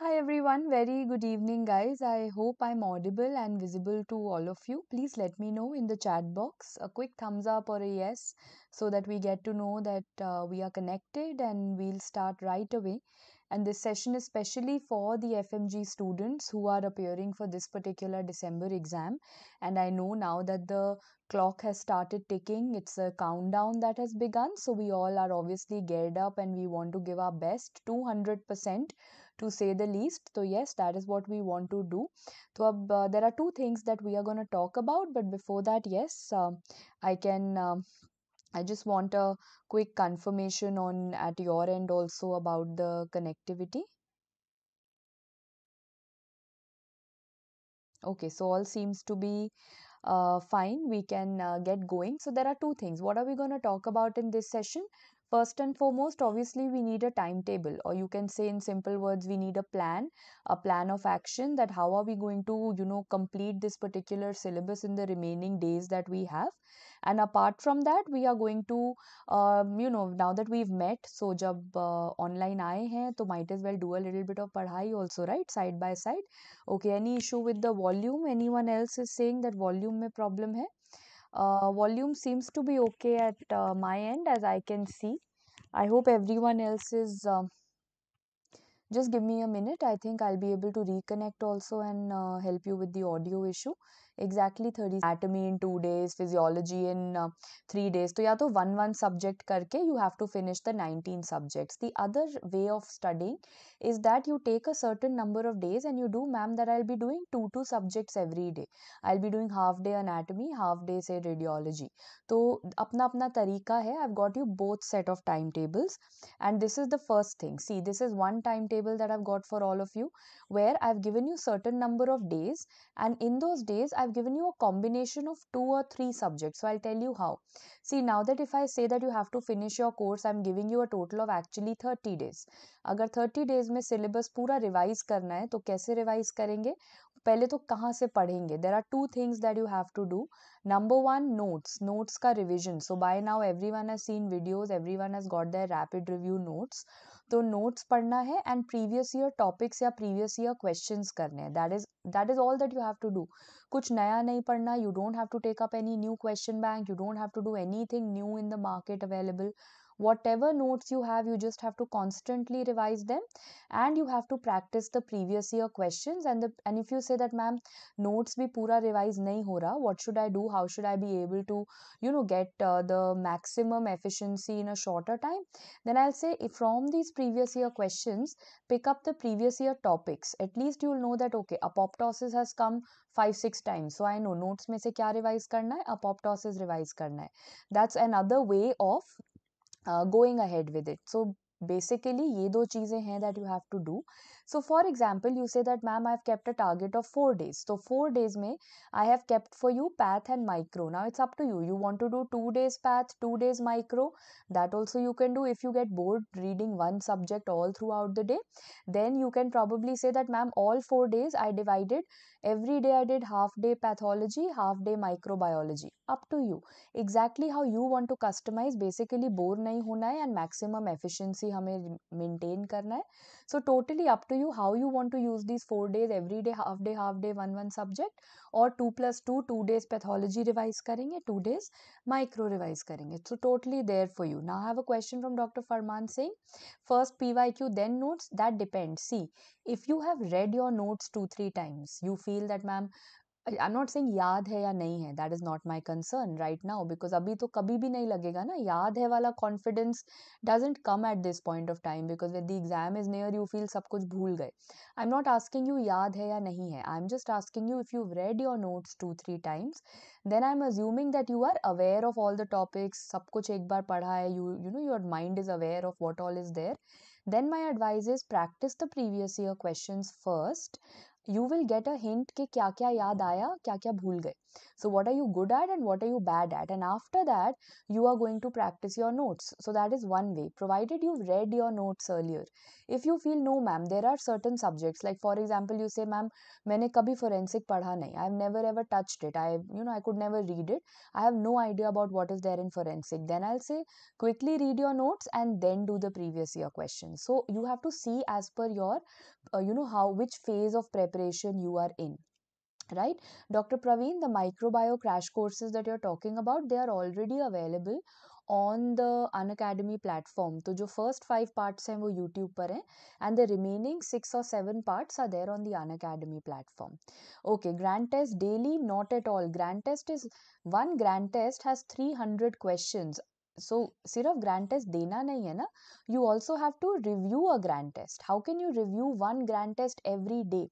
Hi everyone, very good evening, guys. I hope I'm audible and visible to all of you. Please let me know in the chat box a quick thumbs up or a yes so that we get to know that uh, we are connected and we'll start right away. And this session is specially for the FMG students who are appearing for this particular December exam. And I know now that the clock has started ticking, it's a countdown that has begun. So we all are obviously geared up and we want to give our best 200% to say the least. So, yes, that is what we want to do. So, uh, there are two things that we are going to talk about, but before that, yes, um, I can. Um, I just want a quick confirmation on at your end also about the connectivity. Okay, so all seems to be uh, fine. We can uh, get going. So, there are two things. What are we going to talk about in this session? First and foremost, obviously, we need a timetable, or you can say in simple words, we need a plan, a plan of action that how are we going to, you know, complete this particular syllabus in the remaining days that we have. And apart from that, we are going to, um, you know, now that we've met, so jab uh, online aaye hain, to might as well do a little bit of padhai also, right? Side by side. Okay, any issue with the volume? Anyone else is saying that volume mein problem hai? Uh, volume seems to be okay at uh, my end as I can see. I hope everyone else is. Uh, just give me a minute. I think I'll be able to reconnect also and uh, help you with the audio issue. Exactly thirty anatomy in two days physiology in three days तो या तो one one subject करके you have to finish the nineteen subjects the other way of studying is that you take a certain number of days and you do ma'am that I be doing two two subjects every day I be doing half day anatomy half day say radiology तो अपना अपना तरीका है आई got you both set of time tables and this is the first thing see this is one time table that I got for all of you where I have given you certain number of days and in those days I have given you a combination of two or three subjects. So I'll tell you how. See, now that if I say that you have to finish your course, I'm giving you a total of actually 30 days. agar 30 days mein syllabus pura revise karna hai to kaise revise karenge पहले तो कहाँ से पढ़ेंगे there are two things that you have to do number one notes notes का revision so by now everyone has seen videos everyone has got their rapid review notes तो notes पढ़ना है and previous year topics या previous year question करने हैं that is that is all that you have to do कुछ नया नहीं पढ़ना you don't have to take up any new question bank you don't have to do anything new in the market available whatever notes you have you just have to constantly revise them and you have to practice the previous year questions and the and if you say that ma'am notes bhi pura revise nahi ho what should i do how should i be able to you know get uh, the maximum efficiency in a shorter time then i'll say if from these previous year questions pick up the previous year topics at least you'll know that okay apoptosis has come six times. So I know notes notes se kya revise karna hai? Apoptosis revise karna hai. That's another way of uh, going ahead with it so basically ye do cheeze hain that you have to do so for example you say that ma'am i've kept a target of 4 days so 4 days mein i have kept for you path and micro now it's up to you you want to do 2 days path 2 days micro that also you can do if you get bored reading one subject all throughout the day then you can probably say that ma'am all 4 days i divided every day i did half day pathology half day microbiology up to you exactly how you want to customize basically bore नहीं होना है and maximum efficiency हमें maintain करना है so totally up to you how you want to use these four days every day half day half day one one subject और two plus two two days pathology revise करेंगे two days micro revise करेंगे so totally there for you ना have a question from doctor Farman Singh first P Y Q then notes that depend see if you have read your notes two three times you feel that ma'am I am not saying याद है या नहीं है that is not my concern right now because अभी तो कभी भी नहीं लगेगा ना याद है वाला confidence doesn't come at this point of time because when the exam is near you feel सब कुछ भूल गए I am not asking you याद है या नहीं है I am just asking you if you read your notes two three times then I am assuming that you are aware of all the topics सब कुछ एक बार पढ़ा है you you know your mind is aware of what all is there then my advice is practice the previous year questions first you will get a hint कि क्या क्या याद आया क्या क्या भूल गए So, what are you good at and what are you bad at? And after that, you are going to practice your notes. So, that is one way, provided you've read your notes earlier. If you feel, no, ma'am, there are certain subjects, like for example, you say, ma'am, मैंने कभी forensic पढा नहीं. I've never ever touched it. I, you know, I could never read it. I have no idea about what is there in forensic. Then I'll say, quickly read your notes and then do the previous year questions. So, you have to see as per your, uh, you know, how, which phase of preparation you are in right dr praveen the microbio crash courses that you're talking about they are already available on the unacademy platform So, the first five parts are on YouTube पर and the remaining six or seven parts are there on the unacademy platform okay grand test daily not at all grand test is one grand test has 300 questions so sir, of grand test dena nahi hai na you also have to review a grand test how can you review one grand test every day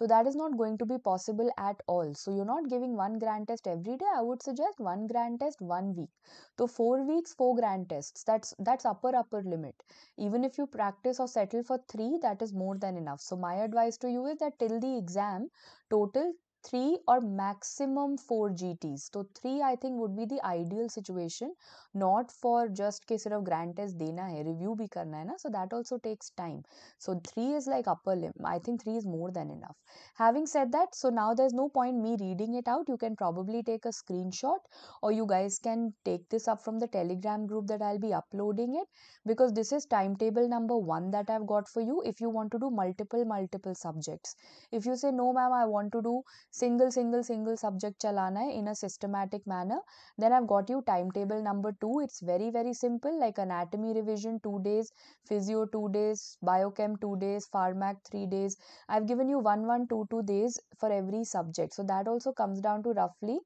so that is not going to be possible at all so you're not giving one grand test every day i would suggest one grand test one week so four weeks four grand tests that's that's upper upper limit even if you practice or settle for three that is more than enough so my advice to you is that till the exam total 3 or maximum 4 GTs. So 3 I think would be the ideal situation not for just case of grant test dena hai review bhi karna hai na so that also takes time. So 3 is like upper limb. I think 3 is more than enough. Having said that so now there's no point me reading it out. You can probably take a screenshot or you guys can take this up from the telegram group that I'll be uploading it because this is timetable number 1 that I've got for you if you want to do multiple multiple subjects. If you say no ma'am I want to do single single single subject चलाना है in a systematic manner then I've got you time table number two it's very very simple like anatomy revision two days physio two days biochem two days pharmac three days I have given you one one two two days for every subject so that also comes down to रफली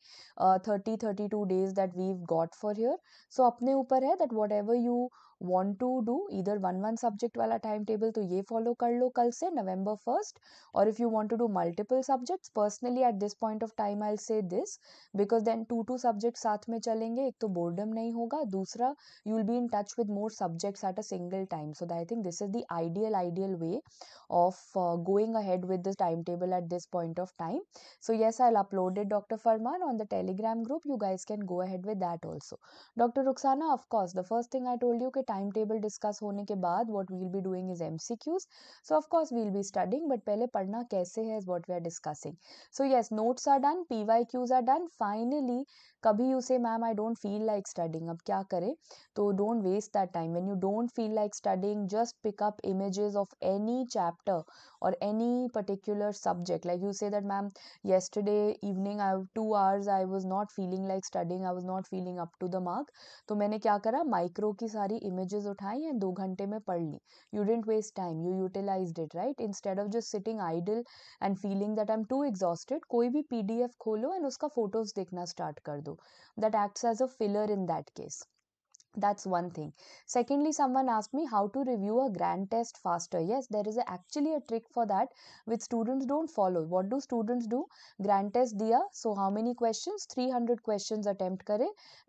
thirty thirty two days that we got for here so अपने ऊपर है that whatever you want to do इधर one one subject वाला time table तो ये follow कर लो कल से नवंबर फर्स्ट और if you want to do multiple subjects personally at this point of time I say this because then two two subject साथ में चलेंगे एक तो बोर्डम नहीं होगा दूसरा you will be in touch with more subjects at a single time so I think this is the ideal ideal way of going ahead with this time table at this point of time so yes I uploaded doctor Farman on the Telegram group you guys can go ahead with that also doctor Rukhsana of course the first thing I told you कि time table discuss होने के बाद what we'll be doing is M C Qs so of course we'll be studying but पहले पढ़ना कैसे है is what we are discussing so yes notes are done P Y Qs are done finally कभी उसे ma'am I don't feel like studying अब क्या करें तो don't waste that time when you don't feel like studying just pick up images of any chapter और any particular subject like you say that ma'am yesterday evening I two hours I was not feeling like studying I was not feeling up to the mark तो मैंने क्या करा micro की सारी images उठाई and दो घंटे में पढ़ ली you didn't waste time you utilize it right instead of just sitting idle and feeling that I am too exhausted कोई भी पी खोलो एंड उसका फोटोज देखना स्टार्ट कर that acts as a filler in that case that's one thing secondly someone asked me how to review a grand test faster yes there is actually a trick for that which students don't follow what do students do grand test dia. so how many questions 300 questions attempt kare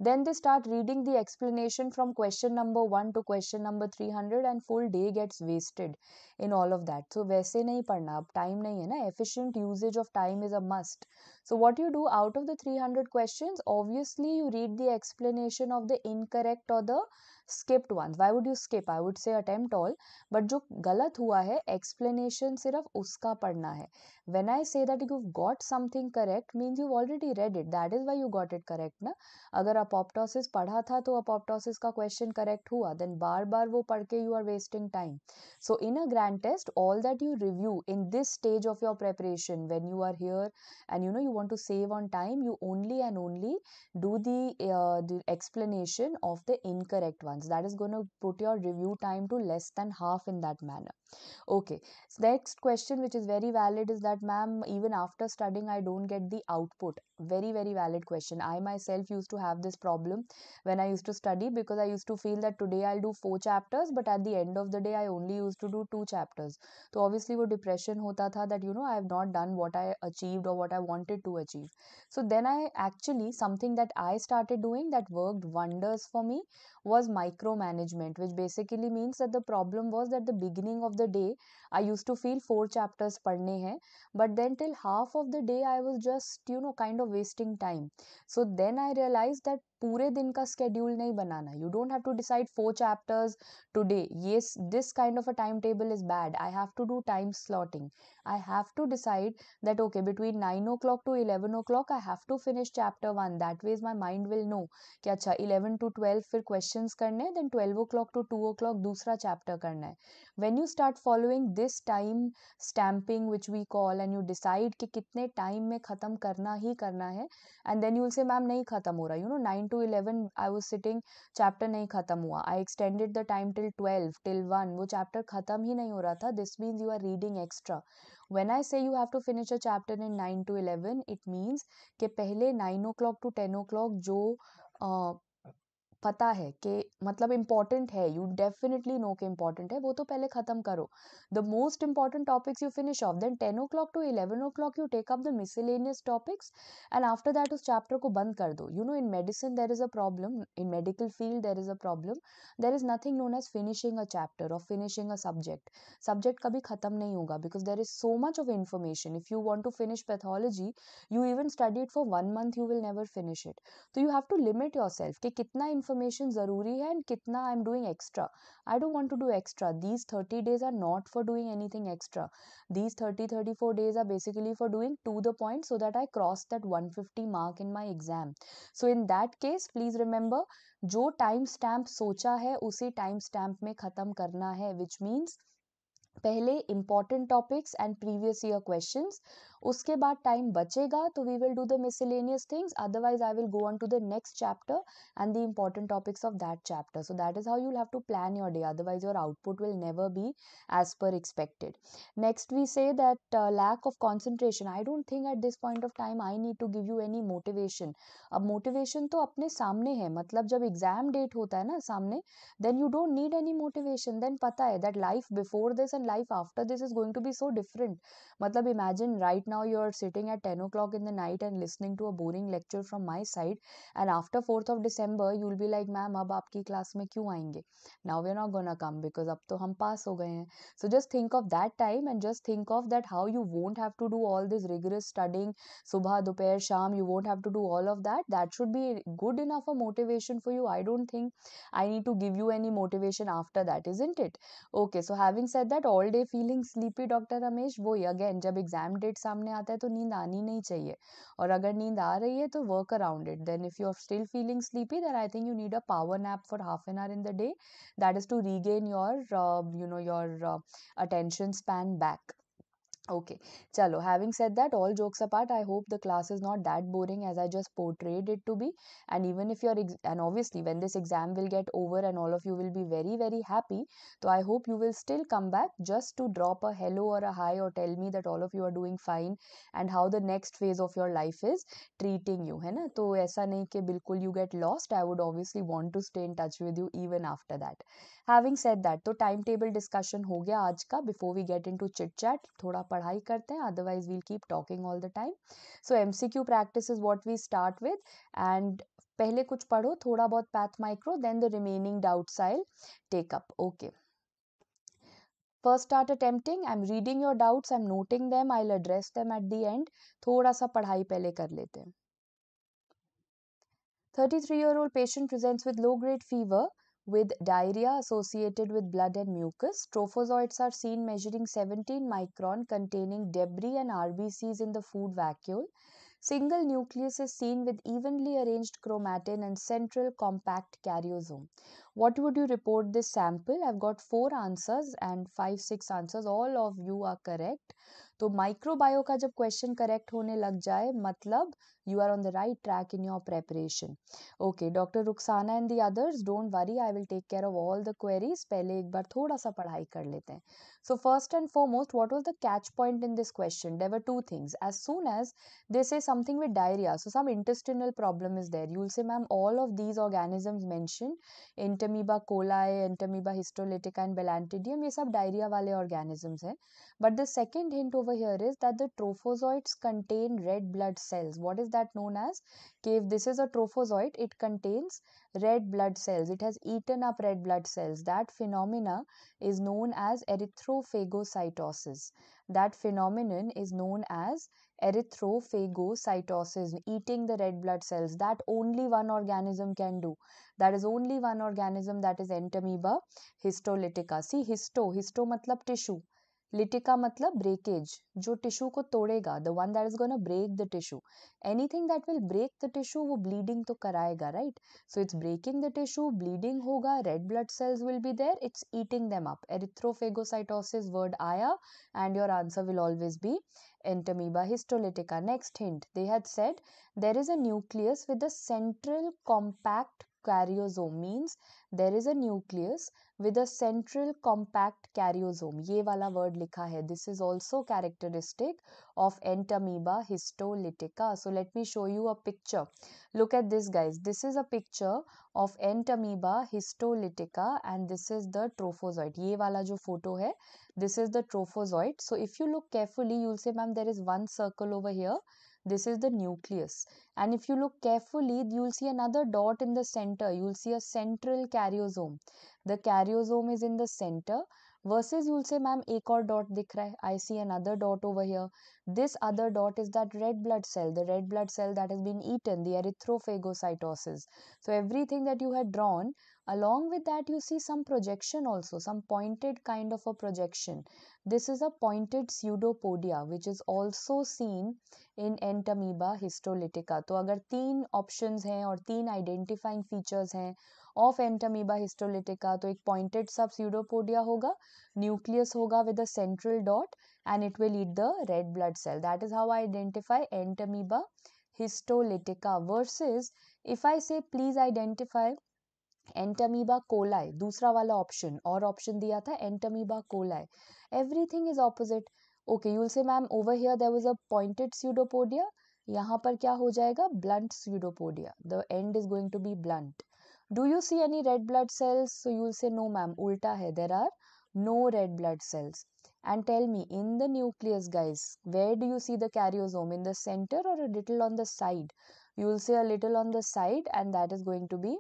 then they start reading the explanation from question number 1 to question number 300 and full day gets wasted in all of that so वैसे नहीं पढ़ना अब time नहीं है ना efficient usage of time is a must so, what you do out of the 300 questions, obviously, you read the explanation of the incorrect or the skipped one why would you skip I would say attempt all but जो गलत हुआ है explanation सिर्फ उसका पढ़ना है when I say that you got something correct means you already read it that is why you got it correct ना अगर अपॉप्टोसिस पढ़ा था तो अपॉप्टोसिस का क्वेश्चन करेक्ट हुआ देन बार बार वो पढ़ के you are wasting time so in a grand test all that you review in this stage of your preparation when you are here and you know you want to save on time you only and only do the explanation of the incorrect one months that is going to put your review time to less than half in that manner okay so next question which is very valid is that ma'am even after studying i don't get the output very very valid question i myself used to have this problem when i used to study because i used to feel that today i'll do four chapters but at the end of the day i only used to do two chapters so obviously with depression hota tha that you know i have not done what i achieved or what i wanted to achieve so then i actually something that i started doing that worked wonders for me was my micromanagement which basically means that the problem was that the beginning of the day i used to feel four chapters padne hain but then till half of the day i was just you know kind of wasting time so then i realized that पूरे दिन का schedule नहीं बनाना you don't have to decide four chapters today ये this kind of a time table is bad I have to do time slotting I have to decide that okay between nine o'clock to eleven o'clock I have to finish chapter one that ways my mind will know कि अच्छा eleven to twelve फिर question करने हैं then twelve o'clock to two O clock दूसरा chapter करना है when you start following this time stamping which we call and you decide कि कितने टाइम में ख़त्म करना ही करना है एंड देन यूल से मैम नहीं ख़त्म हो रहा you know nine 10 to 11 I was sitting chapter नहीं ख़त्म हुआ I extended the time till 12 till 1 वो chapter ख़त्म ही नहीं हो रहा था this means you are reading extra when I say you have to finish a chapter in 9 to 11 it means के पहले 9 o'clock to 10 o'clock जो पता है कि मतलब इंपॉर्टेंट है यू डेफिनेटली नो कि इंपॉर्टेंट है वो तो पहले ख़त्म करो the most important topics you finish off then ten o'clock to eleven o'clock you take up the miscellaneous topics and after that उस चैप्टर को बंद कर दो you know in medicine there is a problem in medical field there is a problem there is nothing known as finishing a chapter और finishing अ subject subject कभी ख़त्म नहीं होगा because there is so much of information if you want to finish pathology you even study it for one month you will never finish it तो you have to limit yourself कि कितना information information ज़रूरी है and कितना I am doing extra I don't want to do extra these thirty days are not for doing anything extra these thirty thirty four days are basically for doing to the point so that I cross that one fifty mark in my exam so in that case please remember जो time stamp सोचा है उसी time stamp में ख़त्म करना है which means पहले important topics and previous year questions उसके बाद टाइम बचेगा तो we will do the miscellaneous things otherwise I will go on to the next chapter and the important topics of that chapter so that is how you'll have to plan your day otherwise your output will never be as per expected next we say that lack of concentration I don't think at this point of time I need to give you any motivation अब motivation तो अपने सामने है मतलब जब exam date होता है ना सामने then you don't need any motivation then पता है that life before this and life after this is going to be so different मतलब imagine right now now you're sitting at 10 o'clock in the night and listening to a boring lecture from my side and after 4th of december you'll be like ma'am ab aapki class mein kyun aayenge now we're not gonna come because ab to hum pass ho gaye hain so just think of that time and just think of that how you won't have to do all this rigorous studying subah dopair sham you won't have to do all of that that should be good enough a motivation for you i don't think i need to give you any motivation after that isn't it okay so having said that all day feeling sleepy dr ramesh Boy, again jab exam dates सामने आता है तो नींद आनी नहीं चाहिए और अगर नींद आ रही है तो work around it then if you are still feeling sleepy then I think you need a power nap for half an hour in the day that is to regain your you know your attention span back Okay, chalo. Having said that, all jokes apart, I hope the class is not that boring as I just portrayed it to be. And even if you're, ex- and obviously, when this exam will get over and all of you will be very, very happy, so I hope you will still come back just to drop a hello or a hi or tell me that all of you are doing fine and how the next phase of your life is treating you. है ना तो ऐसा नहीं कि बिल्कुल you get lost. I would obviously want to stay in touch with you even after that. Having said that, तो timetable discussion discussion हो गया आज का before we get into it थोड़ा पढ़ाई करते हैं otherwise we'll keep talking all the time so M C Q practice is what we start with and पहले कुछ पढ़ो थोड़ा बहुत path micro then the remaining doubts I take up okay first start attempting i'm reading your doubts i'm noting them i'll address them at the end थोड़ा सा पढ़ाई पहले कर लेते हैं 33 year old patient presents with low grade fever with diarrhea associated with blood and mucus. Trophozoites are seen measuring 17 micron containing debris and RBCs in the food vacuole. Single nucleus is seen with evenly arranged chromatin and central compact karyosome. What would you report this sample? I've got four answers and five, six answers. All of you are correct. तो microbio का जब question correct होने लग जाए मतलब you are on the right track in your preparation okay doctor Rukhsana and the others don't worry I will take care of all the queries पहले एक बार थोड़ा सा पढ़ाई कर लेते हैं so first and foremost what was the catch point in this question there are two things as soon as this is something with diarrhoea so some intestinal problem is there you'll से ma'am all of these organisms mention Entamoeba coli Entamoeba histolytica and Balantidium ये सब diarrhoea वाले organisms हैं but the second hint oh over here is that the trophozoites contain red blood cells. What is that known as? Okay, if this is a trophozoite, it contains red blood cells. It has eaten up red blood cells. That phenomena is known as erythrophagocytosis. That phenomenon is known as erythrophagocytosis, eating the red blood cells. That only one organism can do. That is only one organism that is entamoeba histolytica. See, histo, histo matlab tissue. Lytica मतलब breakage जो tissue को तोड़ेगा the one that is gonna break the tissue anything that will break the tissue वो bleeding तो कराएगा right so it's breaking the tissue bleeding होगा red blood cells will be there it's eating them up erythrophagocytosis word आया and your answer will always be Entamoeba histolytica next hint they had said there is a nucleus with a central compact prokaryozoa means there is a nucleus with a central compact karyosome ये वाला word लिखा है this is also characteristic of entamoeba histolytica so let me show you a picture look at this guys this is a picture of entamoeba histolytica and this is the trophozoite ये वाला जो photo है this is the trophozoite so if you look carefully you'll say ma'am there is one circle over here this is the nucleus. And if you look carefully, you'll see another dot in the center. You'll see a central karyosome. The karyosome is in the center versus you'll say, ma'am, ek aur dot dikh raha hai. I see another dot over here. This other dot is that red blood cell, the red blood cell that has been eaten, the erythrophagocytosis. So everything that you had drawn along with that you see some projection also some pointed kind of a projection this is a pointed pseudopodia which is also seen in entamoeba histolytica तो अगर तीन options हैं और तीन identifying features हैं of entamoeba histolytica तो एक pointed sub pseudopodia hoga nucleus hoga with a central dot and it will eat the red blood cell that is how I identify entamoeba histolytica versus if I say please identify Entamoeba coli दूसरा वाला option और option दिया था Entamoeba coli everything is opposite okay you'll से ma'am over here there was a pointed pseudopodia यहाँ पर क्या हो जाएगा blunt pseudopodia the end is going to be blunt do you see any red blood cells so you'll say no ma'am उल्टा है there are no red blood cells and tell me in the nucleus guys where do you see the karyosome in the center or a little on the side you will say a little on the side and that is going to be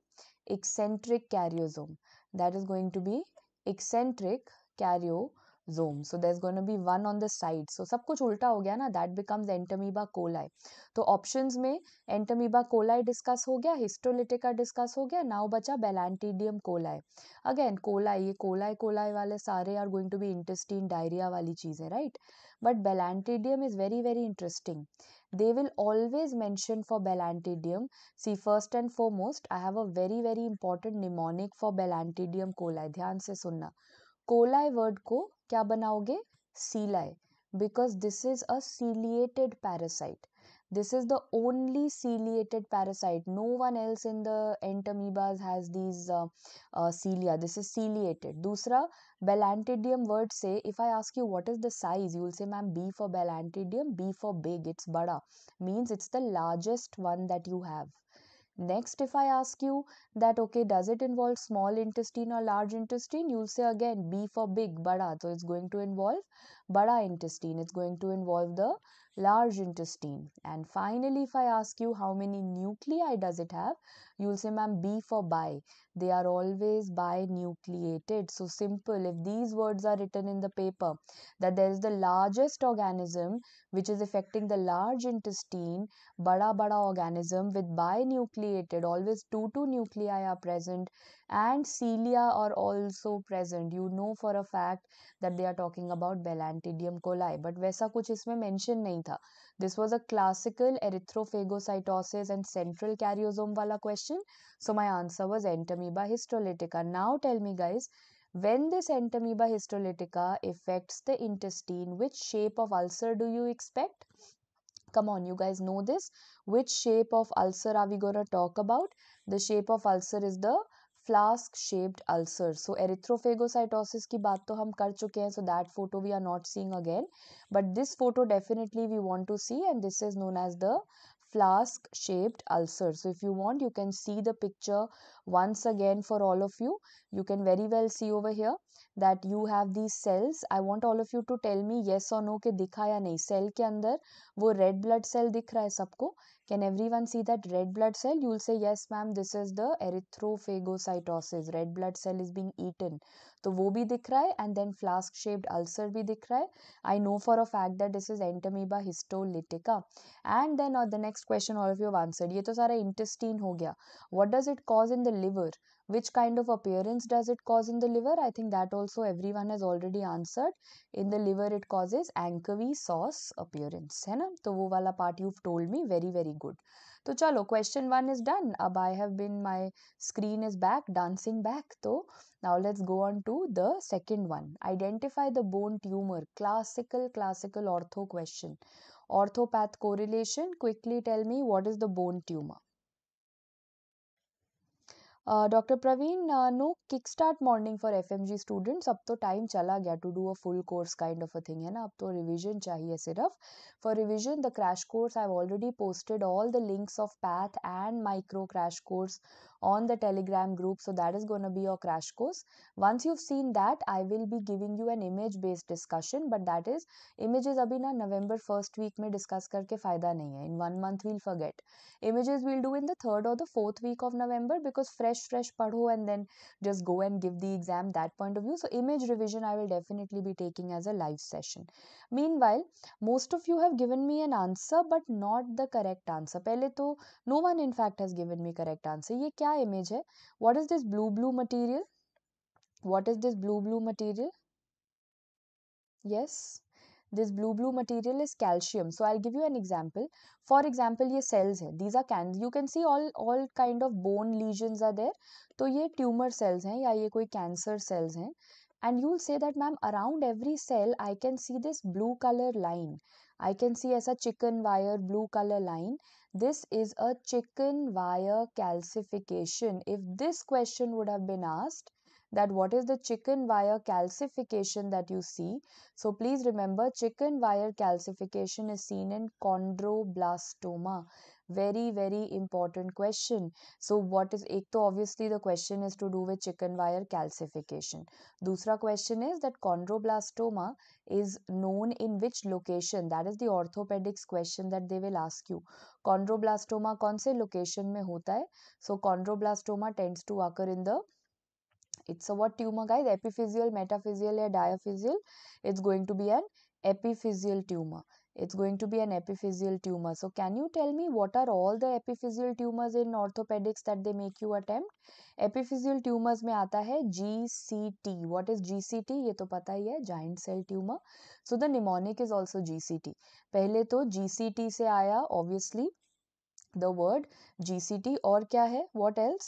eccentric karyosome that is going to be eccentric karyo zoom so there's going to be one on the side so सब कुछ उल्टा हो गया ना that becomes entamoeba coli तो options में entamoeba coli discuss हो गया histolytica discuss हो गया now बचा belantidium coli again coli ये coli coli वाले सारे are going to be intestine diarrhea वाली चीज़ें right but belantidium is very very interesting they will always mention for belantidium see first and foremost i have a very very important mnemonic for belantidium coli ध्यान से सुनना coli word को क्या बनाओगे celi because this is a ciliated parasite this is the only ciliated parasite no one else in the entamoebas has these uh, uh, cilia this is ciliated dusra Balantidium word say if i ask you what is the size you will say ma'am b for Balantidium. b for big it's bada means it's the largest one that you have Next, if I ask you that, okay, does it involve small intestine or large intestine? You'll say again B for big, bada. Ah, so it's going to involve bada intestine it's going to involve the large intestine and finally if i ask you how many nuclei does it have you'll say ma'am b for bi they are always binucleated so simple if these words are written in the paper that there is the largest organism which is affecting the large intestine bada bada organism with binucleated always two two nuclei are present and cilia are also present. You know for a fact that they are talking about Belantidium coli, but वैसा कुछ इसमें mention नहीं था. This was a classical erythrophagocytosis and central karyosome wala question. So my answer was Entamoeba histolytica. Now tell me guys, when this Entamoeba histolytica affects the intestine, which shape of ulcer do you expect? Come on, you guys know this. Which shape of ulcer are we going to talk about? The shape of ulcer is the flask shaped ulcer so erythrophagocytosis की बात तो हम कर चुके हैं so that photo we are not seeing again but this photo definitely we want to see and this is known as the flask shaped ulcer so if you want you can see the picture once again for all of you you can very well see over here that you have these cells I want all of you to tell me yes और no के दिखा या नहीं cell के अंदर वो red blood cell दिख रहा है सबको can everyone see that red blood cell you'll say yes ma'am this is the erythrophagocytosis red blood cell is being eaten तो वो भी दिख रहा है and then flask shaped ulcer भी दिख रहा है I know for a fact that this is Entamoeba histolytica and then the next question all of you answer ये तो सारा इंटेस्टीन हो गया what does it cause in the liver which kind of appearance does it cause in the liver i think that also everyone has already answered in the liver it causes anchovy sauce appearance hai na part you've told me very very good तो चलो is done. Is I अब been, my screen is back, dancing back So, now तो us go on to the second one. Identify the bone tumor. classical classical ortho question. orthopath correlation quickly tell me what is the bone tumor doctor Praveen no kick start morning for F students अब तो time चला गया to do a full course kind of a thing है ना अब तो revision चाहिए सिर्फ for revision the crash course I already posted all the links of path and micro crash course on the telegram group so that is going to be your crash course once you've seen that i will be giving you an image based discussion but that is images abhi na november first week may discuss karke fayda nahi hai in one month we'll forget images we'll do in the third or the fourth week of november because fresh fresh padho and then just go and give the exam that point of view so image revision i will definitely be taking as a live session meanwhile most of you have given me an answer but not the correct answer Pehle to no one in fact has given me correct answer Ye kya क्या image है what is this blue blue material what is this blue blue material yes this blue blue material is calcium so I give you an example for example ये cells है these are can you can see all all kind of bone lesions are there तो ये tumour cells हैं या ये कोई cancer cells हैं and you say that ma'am around every cell I can see this blue colour line I can see ऐसा chicken wire blue colour line This is a chicken wire calcification. If this question would have been asked, that what is the chicken wire calcification that you see. So please remember chicken wire calcification is seen in chondroblastoma very very important question so what is ek to obviously the question is to do with chicken wire calcification dusra question is that chondroblastoma is known in which location that is the orthopedics question that they will ask you chondroblastoma kaun se location mein hota hai so chondroblastoma tends to occur in the it's a what tumor guys epiphyseal metaphyseal or diaphyseal it's going to be an epiphyseal tumor it's going to be an epiphyseal tumor. So, can you tell me what are all the epiphyseal tumors in orthopedics that they make you attempt? Epiphyseal tumors mein aata hai GCT. What is GCT? ye to pata hi hai giant cell tumor. So the mnemonic is also GCT. pehle to GCT se aaya obviously the word G C T और क्या है what else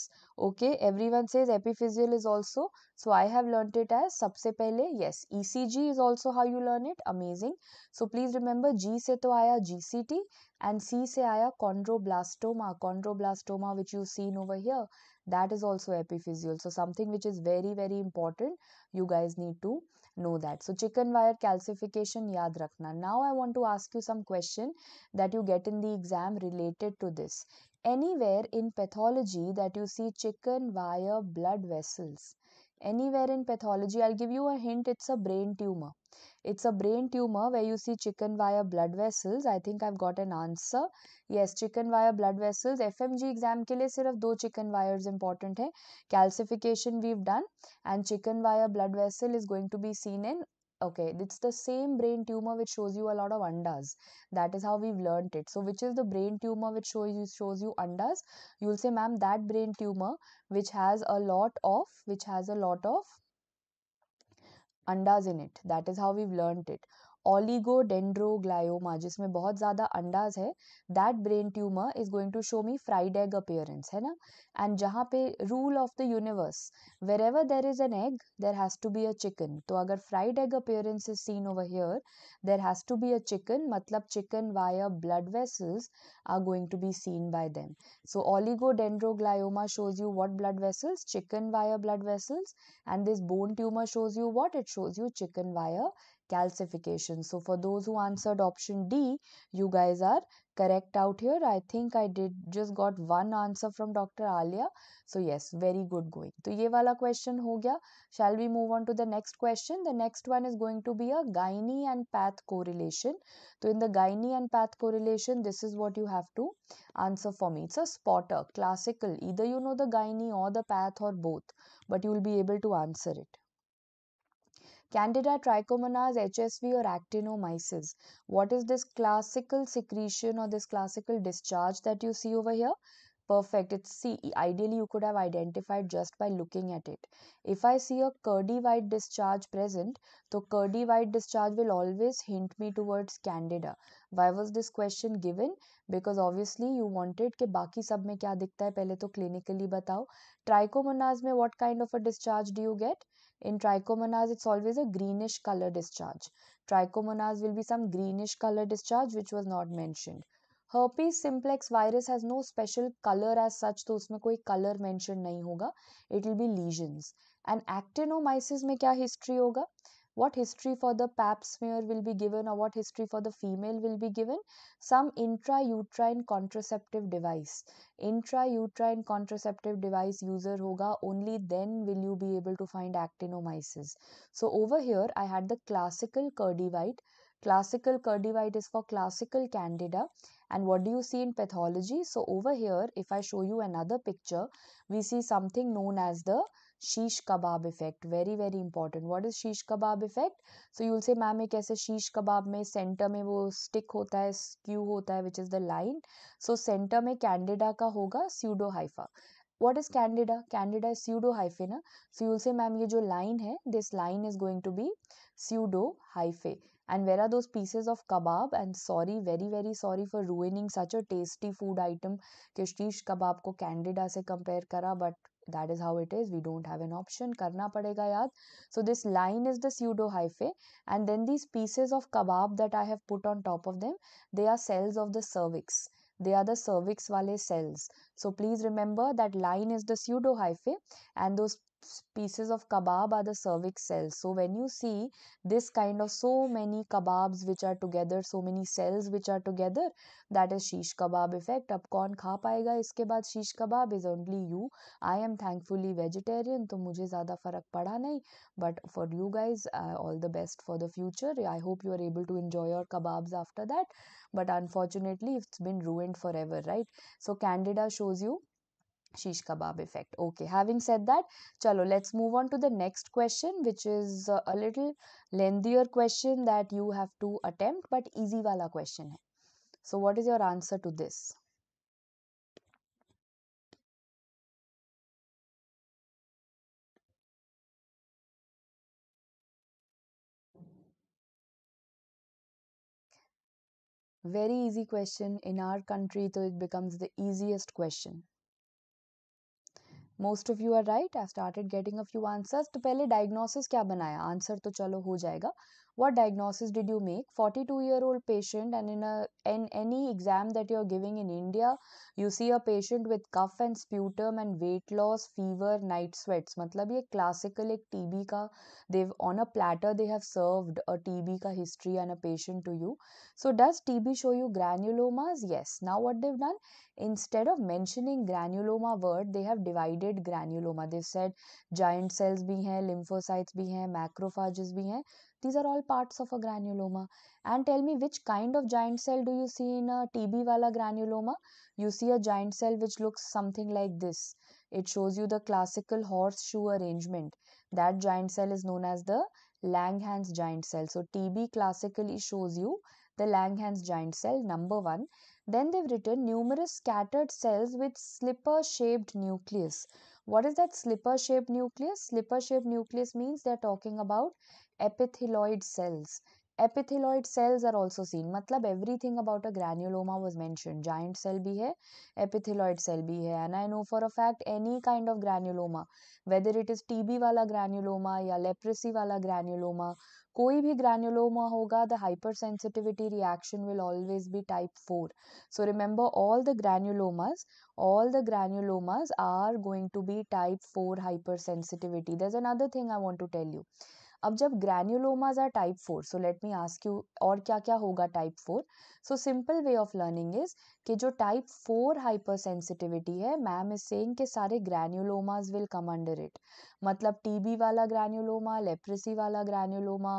okay everyone says epiphyseal is also so I have learn it as सबसे पहले yes E C G is also how you learn it amazing so please remember G से तो आया जी C T and C से आया chondroblastoma chondroblastoma which you seen over here that is also epiphyseal so something which is very very important you guys need to know that so chicken wire calcification yaad rakhna now i want to ask you some question that you get in the exam related to this anywhere in pathology that you see chicken wire blood vessels anywhere in pathology i'll give you a hint it's a brain tumor it's a brain tumor where you see chicken wire blood vessels i think i've got an answer yes chicken wire blood vessels fmg exam ke liye sirf do chicken wires important hai calcification we've done and chicken wire blood vessel is going to be seen in okay it's the same brain tumor which shows you a lot of undas. that is how we've learned it so which is the brain tumor which shows you shows you undas? you'll say ma'am that brain tumor which has a lot of which has a lot of undas in it that is how we've learned it oligodendroglioma जिसमें बहुत ज़्यादा अंडाज है that brain tumour is going to show me fried egg appearance है ना and जहाँ पे rule of the universe wherever there is an egg there has to be a chicken तो अगर fried egg appearance is seen over here there has to be a chicken मतलब chicken via blood vessels are going to be seen by them so ऑलिगोडेंड्रोग्लायोमा shows you what blood vessels chicken wire blood vessels and this bone tumour shows you what it shows you chicken wire calcification. So for those who answered option D, you guys are correct out here. I think I did just got one answer from Dr. Alia. So yes, very good going. So ye wala question ho gaya. Shall we move on to the next question? The next one is going to be a gynae and path correlation. So in the gynae and path correlation, this is what you have to answer for me. It's a spotter, classical. Either you know the gynae or the path or both, but you will be able to answer it. Candida trichomonas, HSV, or actinomyces. What is this classical secretion or this classical discharge that you see over here? Perfect. It's see, ideally you could have identified just by looking at it. If I see a curdy white discharge present, so curdy white discharge will always hint me towards candida. Why was this question given? Because obviously you wanted कि बाकी सब में क्या दिखता है पहले तो clinically बताओ. Trichomonas में what kind of a discharge do you get? In trichomonas, it's always a greenish color discharge. Trichomonas will be some greenish color discharge which was not mentioned. herpes simplex virus has no special color as such तो usme koi color mentioned nahi hoga it will be lesions and actinomyces mein kya history hoga what history for the pap smear will be given or what history for the female will be given some intrauterine contraceptive device intrauterine contraceptive device user hoga only then will you be able to find actinomyces so over here i had the classical curdivite classical curdivite is for classical candida and what do you see in pathology so over here if i show you another picture we see something known as the shish kebab effect very very important what is shish kebab effect so you'll से ma'am एक ऐसे शीश कबाब में centre में वो stick होता है skew होता है which is the line so centre में कैंडिडा का होगा pseudohypha what is Candida Candida is pseudohyphae ना सो यूल से मैम ये जो लाइन है this line is going to be pseudohyphae and where are those pieces of kebab and sorry very very sorry for ruining such a tasty food item कि shish kebab को Candida से compare करा but that is how it is we don't have an option karna padega yaad so this line is the pseudo hyphae and then these pieces of kebab that i have put on top of them they are cells of the cervix they are the cervix wale cells so please remember that line is the pseudo hyphae and those pieces of kebab are the cervix cells so when you see this kind of so many kebabs which are together so many cells which are together that is sheesh kebab effect ab kaun kha payega iske baad sheesh kebab is only you i am thankfully vegetarian to mujhe zyada farak pada nahi but for you guys uh, all the best for the future i hope you are able to enjoy your kebabs after that but unfortunately it's been ruined forever right so candida shows you shish kebab effect okay having said that chalo let's move on to the next question which is a little lengthier question that you have to attempt but easy wala question hai. so what is your answer to this very easy question in our country so it becomes the easiest question most of you are right I started getting a few answers तो पहले diagnosis क्या बनाया answer तो चलो हो जाएगा what diagnosis did you make 42 year old patient and in a in any exam that you're giving in india you see a patient with cough and sputum and weight loss fever night sweats मतलब ये classical एक tb का they've on a platter they have served a tb का history and a patient to you so does tb show you granulomas yes now what they've done instead of mentioning granuloma word they have divided granuloma they've said giant cells भी हैं lymphocytes भी हैं macrophages भी हैं these are all parts of a granuloma. And tell me which kind of giant cell do you see in a TB wala granuloma? You see a giant cell which looks something like this. It shows you the classical horseshoe arrangement. That giant cell is known as the Langhans giant cell. So TB classically shows you the Langhans giant cell number 1. Then they've written numerous scattered cells with slipper shaped nucleus. What is that slipper shaped nucleus? Slipper shaped nucleus means they're talking about epithelioid cells epithelioid cells are also seen मतलब everything about a granuloma was mentioned giant cell भी है epithelioid cell भी है and I know for a fact any kind of granuloma whether it is TB वाला granuloma या leprosy वाला granuloma कोई भी granuloma होगा the hypersensitivity reaction will always be type 4 so remember all the granulomas all the granulomas are going to be type 4 hypersensitivity there's another thing I want to tell you अब जब granulomas are type four so let me ask you और क्या क्या होगा type four so simple way of learning is कि जो type four hypersensitivity है ma'am is saying के सारे granulomas will come under it मतलब टीबी वाला ग्रैन्यूलोमा लेप्रेसी वाला granuloma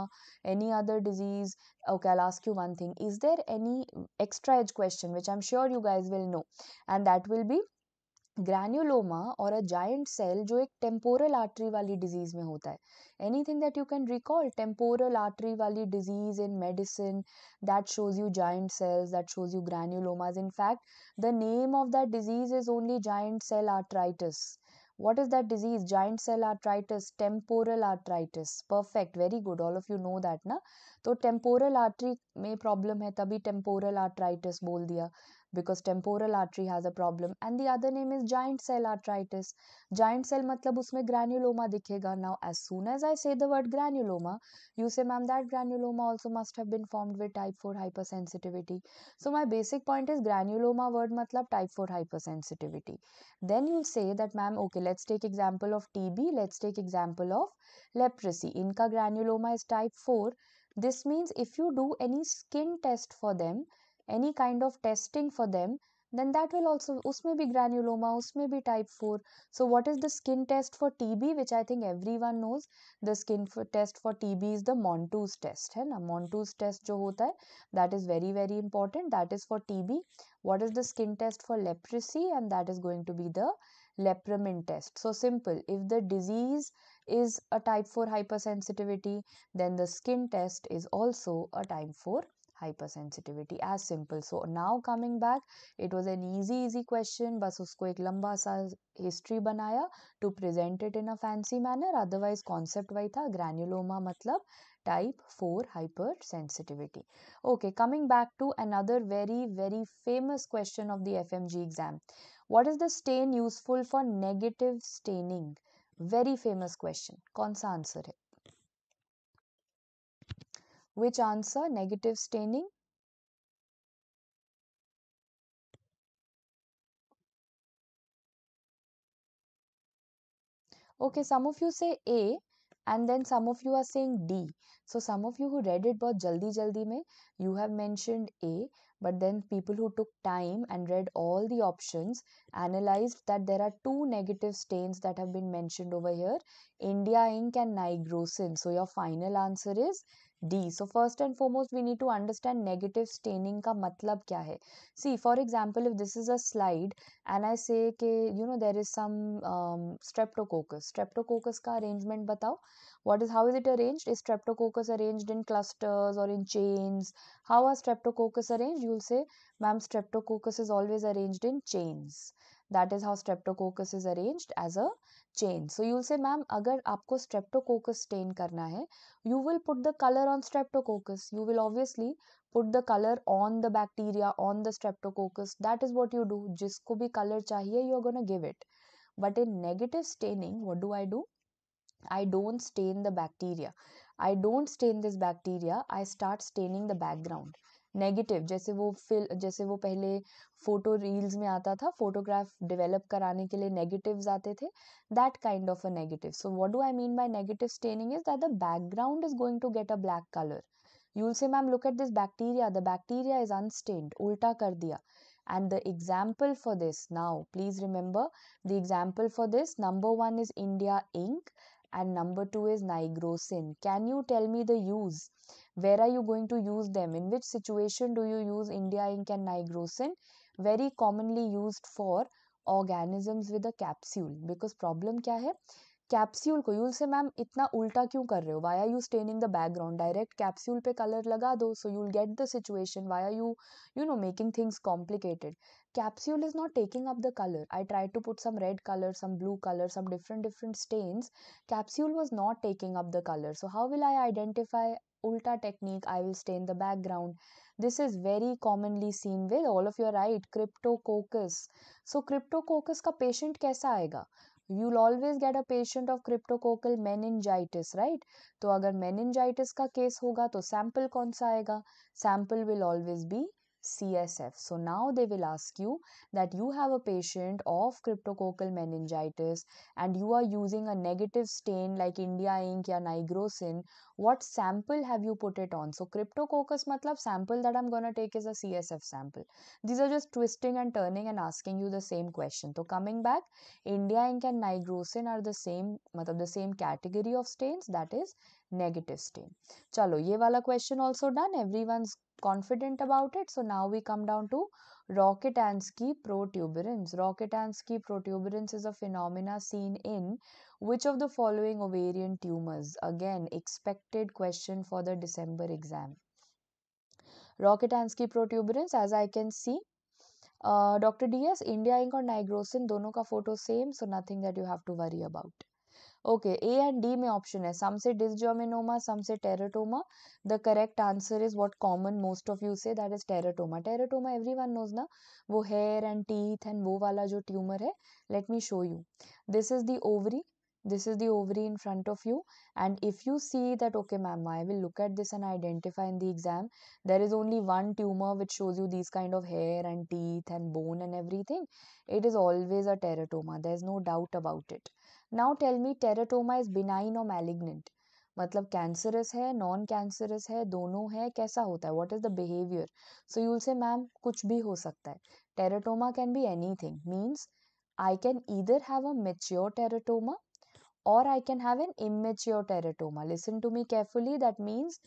any other disease okay I'll ask you one thing is there any extra edge question which I am sure you guys will know and that will be granuloma और a giant cell जो एक temporal artery वाली disease में होता है anything that you can recall temporal artery वाली disease in medicine that shows you giant cells that shows you granulomas in fact the name of that disease is only giant cell arteritis what is that disease giant cell arteritis temporal arteritis perfect very good all of you know that ना तो temporal artery में problem है तभी temporal arthritis बोल दिया because temporal artery has a problem and the other name is giant cell arthritis giant cell matlab usme granuloma dikhega now as soon as i say the word granuloma you say ma'am that granuloma also must have been formed with type 4 hypersensitivity so my basic point is granuloma word matlab type 4 hypersensitivity then you'll say that ma'am okay let's take example of tb let's take example of leprosy inka granuloma is type 4 this means if you do any skin test for them any kind of testing for them then that will also usme bhi granuloma usme bhi type 4 so what is the skin test for tb which i think everyone knows the skin for test for tb is the montus test hai na montus test jo hota hai that is very very important that is for tb what is the skin test for leprosy and that is going to be the lepromin test so simple if the disease is a type 4 hypersensitivity then the skin test is also a type 4 hypersensitivity as simple so now coming back it was an easy easy question बस उसको एक लंबा सा history बनाया to present it in a fancy manner. Otherwise, concept वही था granuloma मतलब type 4 hypersensitivity. Okay, coming back to another very, very famous question of the FMG exam. What is the stain useful for negative staining? Very famous question. Kaun sa answer hai? Which answer negative staining? Okay, some of you say A and then some of you are saying D. So some of you who read it but jaldi jaldi mein, you have mentioned A, but then people who took time and read all the options analyzed that there are two negative stains that have been mentioned over here, India ink and nigrosin. So your final answer is D so first and foremost we need to understand negative staining का मतलब क्या है see for example if this is a slide and I say के you know there is some streptococcus streptococcus का arrangement बताओ what is how is it arrange is streptococcus arrange in clusters और in chains how are streptococcus arrange you'll से ma'am streptococcus is always arrange in chains that is how streptococcus is arrange as a chain so you'll से ma'am अगर आपको streptococcus stain करना है you will put the colour on streptococcus you will obviously put the colour on the bacteria on the streptococcus that is what you do जिसको भी colour चाहिए you are gonna give it but in negative staining what do I do I don't stain the bacteria I don't stain this bacteria I start staining the background negative जैसे वो fill जैसे वो पहले photo reels में आता था photograph develop कराने के लिए नेगेटिव्स आते थे that kind of a negative so what do I mean by negative staining is that the background is going to get a black colour you will say ma'am look at this bacteria the bacteria is unstained उल्टा कर दिया and the example for this now please remember the example for this number one is India ink and number two is nigrosin can you tell me the use where are you going to use them in which situation do you use india ink and nigrosin very commonly used for organisms with a capsule because problem kya hai capsule को you'll से ma'am इतना उल्टा क्यों कर रहे हो why are you stain in the background direct capsule पे colour लगा दो so you'll get the situation why are you you know making things complicated capsule is not taking up the colour I try to put some red colour some blue colour some different different stains capsule was not taking up the colour so how will I identify उल्टा technique I will stay in the background this is very commonly seen with all of your right crypto so cryptococcus का patient कैसा आएगा you always get a patient of cryptococcal meningitis right तो अगर meningitis का case होगा तो sample कौन सा आएगा sample will always be CSF. So now they will ask you that you have a patient of cryptococcal meningitis and you are using a negative stain like India ink or nigrosin. What sample have you put it on? So cryptococcus matlab sample that I'm gonna take is a CSF sample. These are just twisting and turning and asking you the same question. So coming back, India ink and nigrosin are the same matlab the same category of stains that is negative stain chalo ye wala question also done everyone's confident about it so now we come down to rocketansky protuberance rocketansky protuberance is a phenomena seen in which of the following ovarian tumors again expected question for the december exam rocketansky protuberance as i can see uh, Dr. DS, India Inc. or Nigrosin, dono ka photo same, so nothing that you have to worry about. Okay, A and D may option है. Some say dysgeminoma, some say teratoma. The correct answer is what common most of you say that is teratoma. Teratoma everyone knows na? वो hair and teeth and वो वाला jo tumor hai? Let me show you. This is the ovary. This is the ovary in front of you and if you see that okay ma'am I will look at this and identify in the exam there is only one tumor which shows you these kind of hair and teeth and bone and everything it is always a teratoma there is no doubt about it now tell me teratoma is benign और malignant मतलब cancerous है non cancerous है दोनों है कैसा होता है what is the behaviour so you'll से मैम कुछ भी हो सकता है teratoma can be anything means I can either have a mature teratoma और I can have an immature teratoma listen to me carefully that means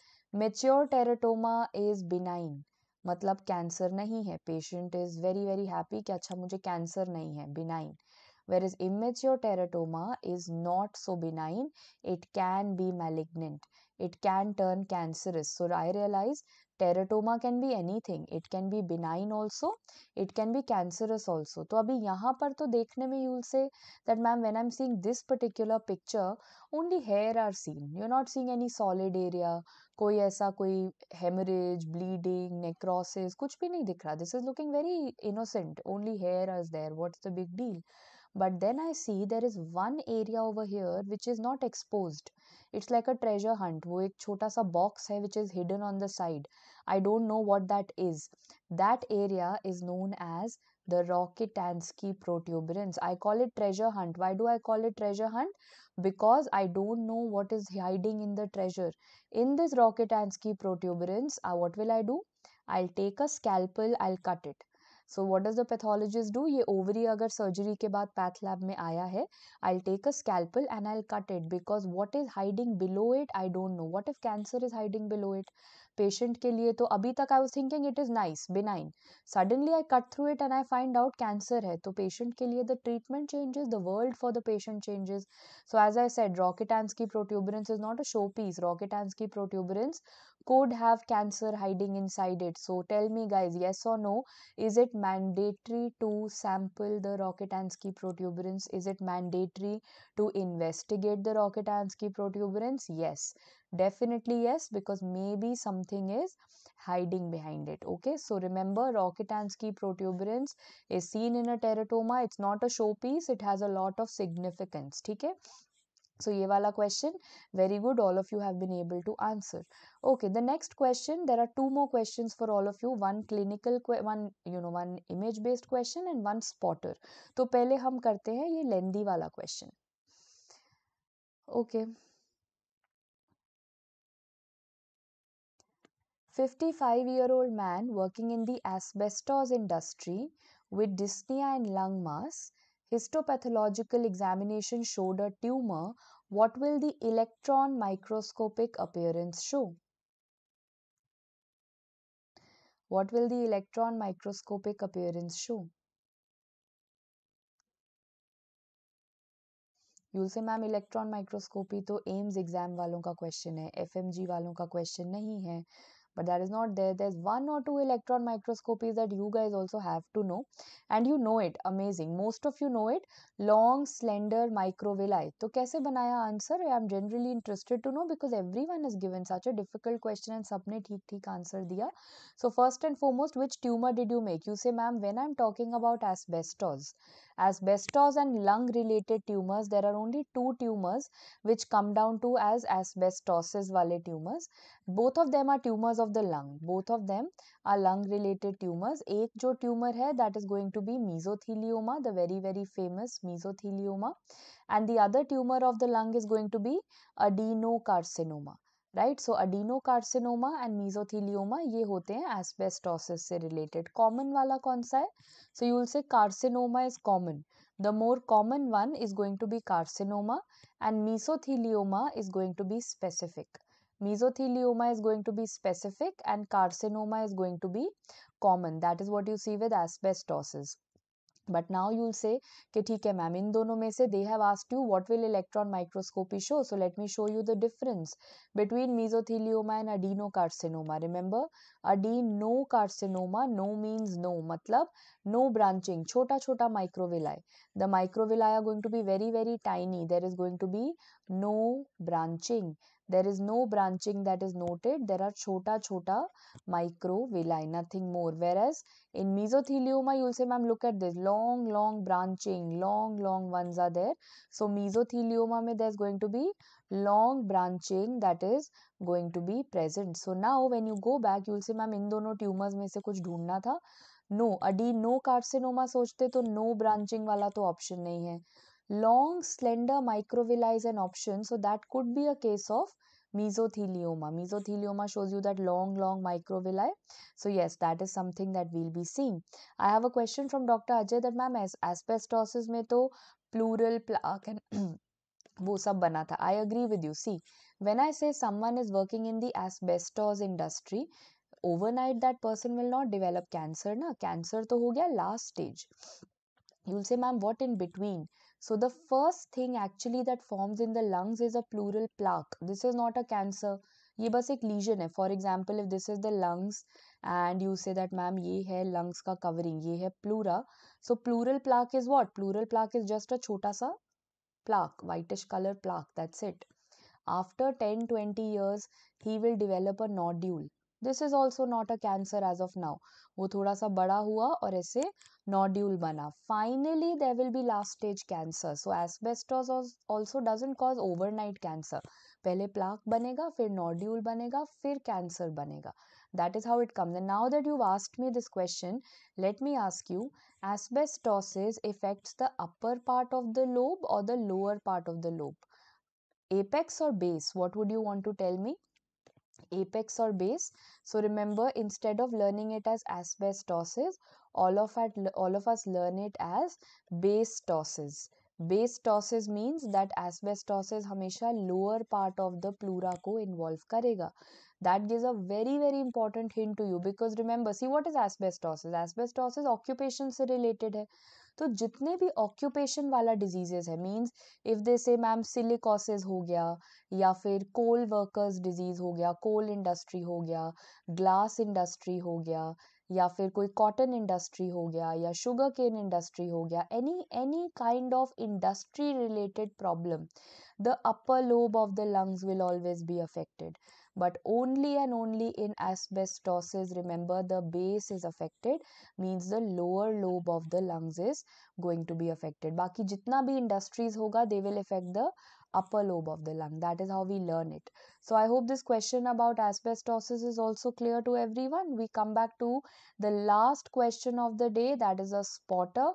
mature teratoma is benign मतलब cancer नहीं है patient is very very happy कि अच्छा मुझे cancer नहीं है benign whereas immature teratoma is not so benign it can be malignant it can turn cancerous so i realize teratoma can be anything it can be benign also it can be cancerous also to abhi yahan par to dekhne mein you will say that ma'am when i'm seeing this particular picture only hair are seen you're not seeing any solid area koi aisa koi hemorrhage bleeding necrosis kuch bhi nahi dikh raha this is looking very innocent only hair is there what's the big deal but then i see there is one area over here which is not exposed it's like a treasure hunt wo ek chota sa box hai which is hidden on the side i don't know what that is that area is known as the Rocketansky protuberance. I call it treasure hunt. Why do I call it treasure hunt? Because I don't know what is hiding in the treasure. In this Rocketansky protuberance, uh, what will I do? I'll take a scalpel, I'll cut it. So what does the pathologist do ये ovary अगर surgery के बाद path lab में आया है I take a scalpel and I cut it because what is hiding below it I don't know what if cancer is hiding below it patient के लिए तो अभी तक I was thinking it is nice benign suddenly I cut through it and I find out cancer है तो patient के लिए the treatment changes the world for the patient changes so as I said Rokitansky protuberance is not a showpiece की protuberance could have cancer hiding inside it. So tell me, guys, yes or no? Is it mandatory to sample the Rocketansky protuberance? Is it mandatory to investigate the Rocketansky protuberance? Yes. Definitely yes, because maybe something is hiding behind it. Okay, so remember Rocketansky protuberance is seen in a teratoma. It's not a showpiece, it has a lot of significance. ठीक है so ये वाला question very good all of you have been able to answer okay the next question there are two more question for all of you one clinical one you know one image based question and one spotter तो पहले हम करते हैं ये lengthy वाला question okay. 55 year old man working in the asbestos industry with dyspnea and lung mass. Histopathological examination showed a tumor. What will the electron microscopic appearance show? What will the electron microscopic appearance show? You'll ma'am electron microscopy तो AIMS exam वालों का question है FMG वालों का question नहीं है but that is not there there's one or two electron microscopies that you guys also have to know and you know it amazing most of you know it long slender microvilli to kaise banaya answer i am generally interested to know because everyone has given such a difficult question and sabne theek theek answer diya so first and foremost which tumor did you make you say ma'am when i'm talking about asbestos asbestos and lung related tumors there are only two tumors which come down to as asbestosis wale tumors both of them are tumors of the lung both of them are lung related tumors ek jo tumor hai that is going to be mesothelioma the very very famous mesothelioma and the other tumor of the lung is going to be adenocarcinoma right so adenocarcinoma and mesothelioma ये होते हैं asbestosis से related common वाला कौन सा है so you'll say carcinoma is common the more common one is going to be carcinoma and mesothelioma is going to be specific mesothelioma is going to be specific and carcinoma is going to be common that is what you see with asbestosis but now you'll say कि ठीक है ma'am इन दोनों में से they have asked you what will electron microscopy show so let me show you the difference between mesothelioma and adenocarcinoma remember adenocarcinoma no means no मतलब no branching छोटा छोटा microvilli the microvilli are going to be very very tiny there is going to be no branching There is no branching that is noted. There are chota chota microvilli, nothing more. Whereas in mesothelioma, you'll say, ma'am, look at this long, long branching, long, long ones are there. So mesothelioma, mein, there's going to be long branching that is going to be present. So now when you go back, you'll say, ma'am, in दोनों tumors में से कुछ ढूंढना था. No अडी no carcinoma सोचते तो no branching वाला तो ऑप्शन नहीं है long slender microvilli is an option. So that could be a case of mesothelioma. Mesothelioma shows you that long, long microvilli. So yes, that is something that we'll be seeing. I have a question from Dr. Ajay that ma'am, as asbestosis mein to plural plaque and wo sab bana I agree with you. See, when I say someone is working in the asbestos industry, overnight that person will not develop cancer na. Cancer to ho gaya last stage. You will say ma'am, what in between? So, the first thing actually that forms in the lungs is a pleural plaque. This is not a cancer. ये बस एक lesion है for example if this is the lungs and you say that ma'am ये है lungs का covering ये है pleura so pleural plaque is what pleural plaque is just a छोटा सा plaque whitish color plaque that's it after 10 20 years he will develop a nodule this is also not a cancer as of now. वो थोड़ा सा बड़ा हुआ और ऐसे nodule बना finally there will be last cancer. Cancer so asbestos also doesn't cause overnight cancer पहले plaque बनेगा फिर नॉड्यूल बनेगा फिर कैंसर बनेगा that is how it comes and now that you've asked me this question let me ask you asbestosis affects the upper part of the lobe or the lower part of the lobe apex or base what would you want to tell me apex or base. So remember, instead of learning it as asbestosis, all of, at, all of us learn it as base tosses. Base tosses means that asbestosis हमेशा lower part of the pleura ko involve karega. That gives a very very important hint to you because remember, see what is asbestosis? Asbestosis occupation related है. तो जितने भी occupation वाला diseases है means if they say ma'am silicosis हो गया या फिर कोल वर्कर्स डिजीज़ हो गया कोल इंडस्ट्री हो गया ग्लास इंडस्ट्री हो गया या फिर कोई कॉटन इंडस्ट्री हो गया या शुगर केन इंडस्ट्री हो गया any any kind of industry related problem the upper lobe of the lungs will always be affected but only and only in asbestosis remember the base is affected means the lower lobe of the lungs is going to be affected baki jitna bhi industries hoga they will affect the upper lobe of the lung that is how we learn it so i hope this question about asbestosis is also clear to everyone we come back to the last question of the day that is a spotter